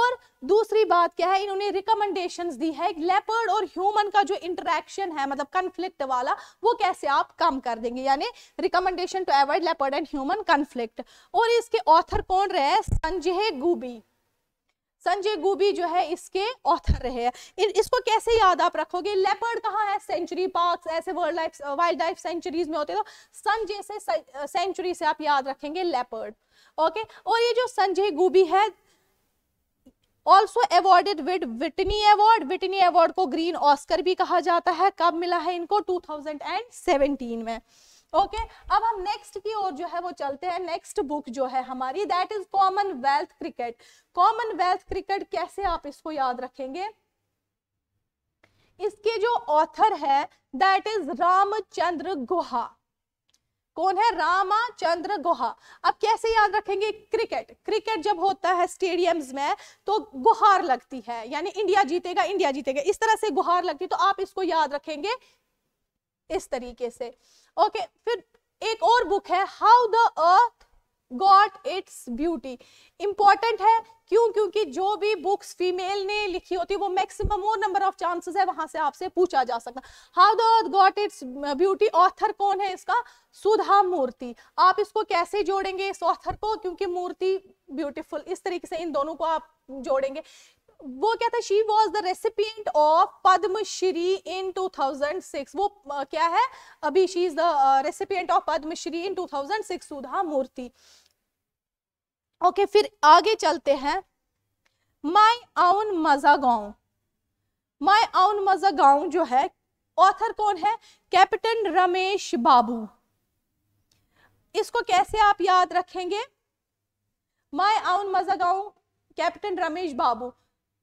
और दूसरी बात क्या है इन्होंने रिकमेंडेशन दी है लेपर्ड और ह्यूमन का जो इंटरेक्शन है मतलब कन्फ्लिक्ट वाला वो कैसे आप कम कर देंगे यानी recommendation to avoid leopard and human conflict और इसके ऑथर कौन रहे संजय गुबी संजय गोभी जो है इसके ऑथर रहे हैं इसको कैसे याद आप रखोगे लेपर्ड कहाँ है सेंचुरी पार्क ऐसे world life wildlife sanctuaries में होते तो संजय से सेंचुरी से आप याद रखेंगे लेपर्ड ओके और ये जो संजय गोभी है also awarded with Whitney award Whitney award को ग्रीन ऑस्कर भी कहा जाता है कब मिला है इनको 2017 में ओके अब हम नेक्स्ट की ओर जो है वो चलते हैं नेक्स्ट बुक जो है हमारी that is Commonwealth cricket Commonwealth cricket कैसे आप इसको याद रखेंगे इसके जो ऑथर है दैट इज रामचंद्र गुहा कौन है रामाचंद्र गुहा अब कैसे याद रखेंगे क्रिकेट क्रिकेट जब होता है स्टेडियम्स में तो गुहार लगती है यानी इंडिया जीतेगा इंडिया जीतेगा इस तरह से गुहार लगती है तो आप इसको याद रखेंगे इस तरीके से ओके फिर एक और बुक है how the earth got its beauty important है क्यों क्योंकि जो भी बुक्स फीमेल ने लिखी होती है वो maximum more number of chances है वहां से आपसे पूछा जा सकता how the earth got its beauty author कौन है इसका सुधा मूर्ति आप इसको कैसे जोड़ेंगे इस ऑथर को क्योंकि मूर्ति ब्यूटीफुल इस तरीके से इन दोनों को आप जोड़ेंगे वो क्या था she was the recipient of Padma Shri in 2006 वो क्या है अभी she is the recipient of Padma Shri in 2006 Sudha Murthy okay okay, फिर आगे चलते हैं माई आउन मजा गांव माई आउन मजा गांव जो है ऑथर कौन है कैप्टन रमेश बाबू इसको कैसे आप याद रखेंगे माई आउन मजा गांव कैप्टन रमेश बाबू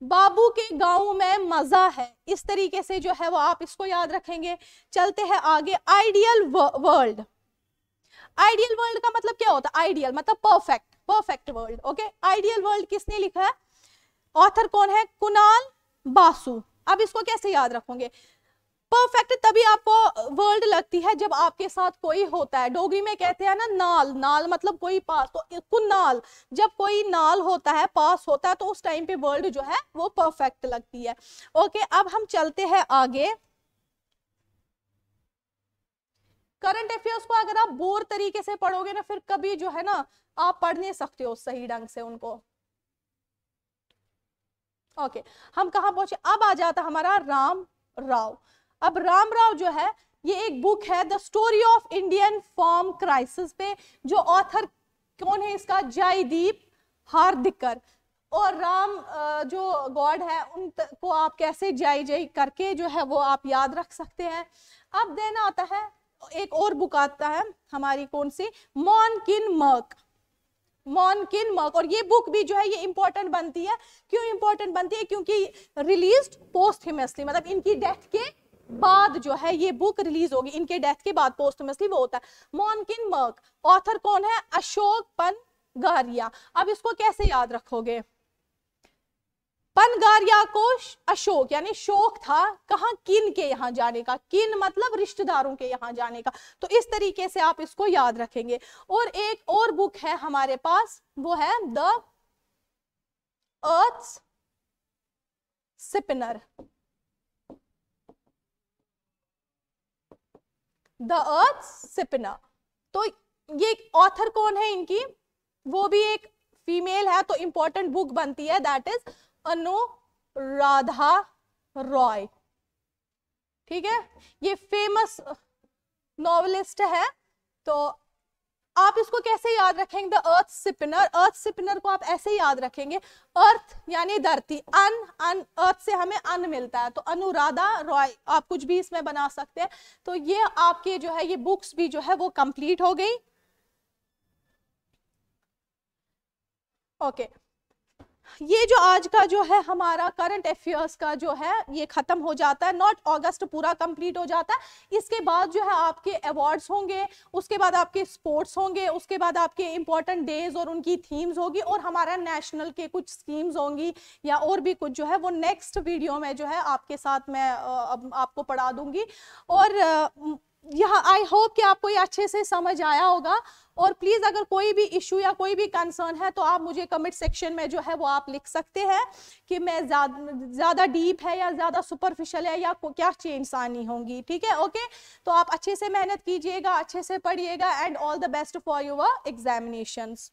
बाबू के गांव में मजा है इस तरीके से जो है वो आप इसको याद रखेंगे चलते हैं आगे आइडियल वर्ल्ड आइडियल वर्ल्ड का मतलब क्या होता है आइडियल मतलब perfect perfect world okay ideal world किसने लिखा है ऑथर कौन है कुणाल बासु अब इसको कैसे याद रखोगे परफेक्ट तभी आपको वर्ल्ड लगती है जब आपके साथ कोई होता है डोगरी में कहते हैं ना नाल नाल मतलब कोई पास तो कुनाल जब कोई नाल होता है पास होता है तो उस टाइम पे वर्ल्ड जो है वो परफेक्ट लगती है ओके अब हम चलते हैं आगे करंट अफेयर्स को अगर आप बोर तरीके से पढ़ोगे ना फिर कभी जो है ना आप पढ़ नहीं सकते हो सही ढंग से उनको ओके okay. हम कहा पहुंचे अब आ जाता हमारा राम राव अब राम राव जो है ये एक बुक है the story of Indian farm crisis पे जो ऑथर कौन है इसका जयदीप हार्दिकर और राम जो गॉड है उनको आप कैसे जय जय करके जो है वो आप याद रख सकते हैं अब देना आता है एक और बुक आता है हमारी कौन सी मॉन किन मर्क मॉन किन मर्क और ये बुक भी जो है ये इंपॉर्टेंट बनती है क्यों इंपॉर्टेंट बनती है क्योंकि रिलीज पोस्ट हिमसली मतलब इनकी डेथ के बाद जो है ये बुक रिलीज होगी इनके डेथ के बाद पोस्टमसली वो होता है मॉनकिन मर्क ऑथर कौन है अशोक पनगारिया अब इसको कैसे याद रखोगे पनगारिया को अशोक यानी शोक था कहा किन के यहाँ जाने का किन मतलब रिश्तेदारों के यहाँ जाने का तो इस तरीके से आप इसको याद रखेंगे और एक और बुक है हमारे पास वो है the earth spinner the earth spinner तो ये ऑथर कौन है इनकी वो भी एक फीमेल है तो इंपॉर्टेंट बुक बनती है that is Anuradha Roy ठीक है ये फेमस नॉवलिस्ट है तो आप इसको कैसे याद रखेंगे द अर्थ सिपनर अर्थ सिपनर को आप ऐसे याद रखेंगे अर्थ यानी धरती अन अन अर्थ से हमें अन मिलता है तो अनुराधा रॉय आप कुछ भी इसमें बना सकते हैं तो ये आपके जो है ये बुक्स भी जो है वो कंप्लीट हो गई ओके okay. ये जो आज का जो है हमारा करंट अफेयर्स का जो है ये ख़त्म हो जाता है नॉट अगस्त पूरा कंप्लीट हो जाता है इसके बाद जो है आपके अवार्ड्स होंगे उसके बाद आपके स्पोर्ट्स होंगे उसके बाद आपके इंपॉर्टेंट डेज और उनकी थीम्स होगी और हमारा नेशनल के कुछ स्कीम्स होंगी या और भी कुछ जो है वो नेक्स्ट वीडियो में जो है आपके साथ मैं आपको पढ़ा दूंगी और यहाँ आई होप कि आपको ये अच्छे से समझ आया होगा और प्लीज़ अगर कोई भी इशू या कोई भी कंसर्न है तो आप मुझे कमेंट सेक्शन में जो है वो आप लिख सकते हैं कि मैं ज़्यादा डीप है या ज़्यादा सुपरफिशल है या क्या चेंज आनी होंगी ठीक है ओके तो आप अच्छे से मेहनत कीजिएगा अच्छे से पढ़िएगा and all the best for your examinations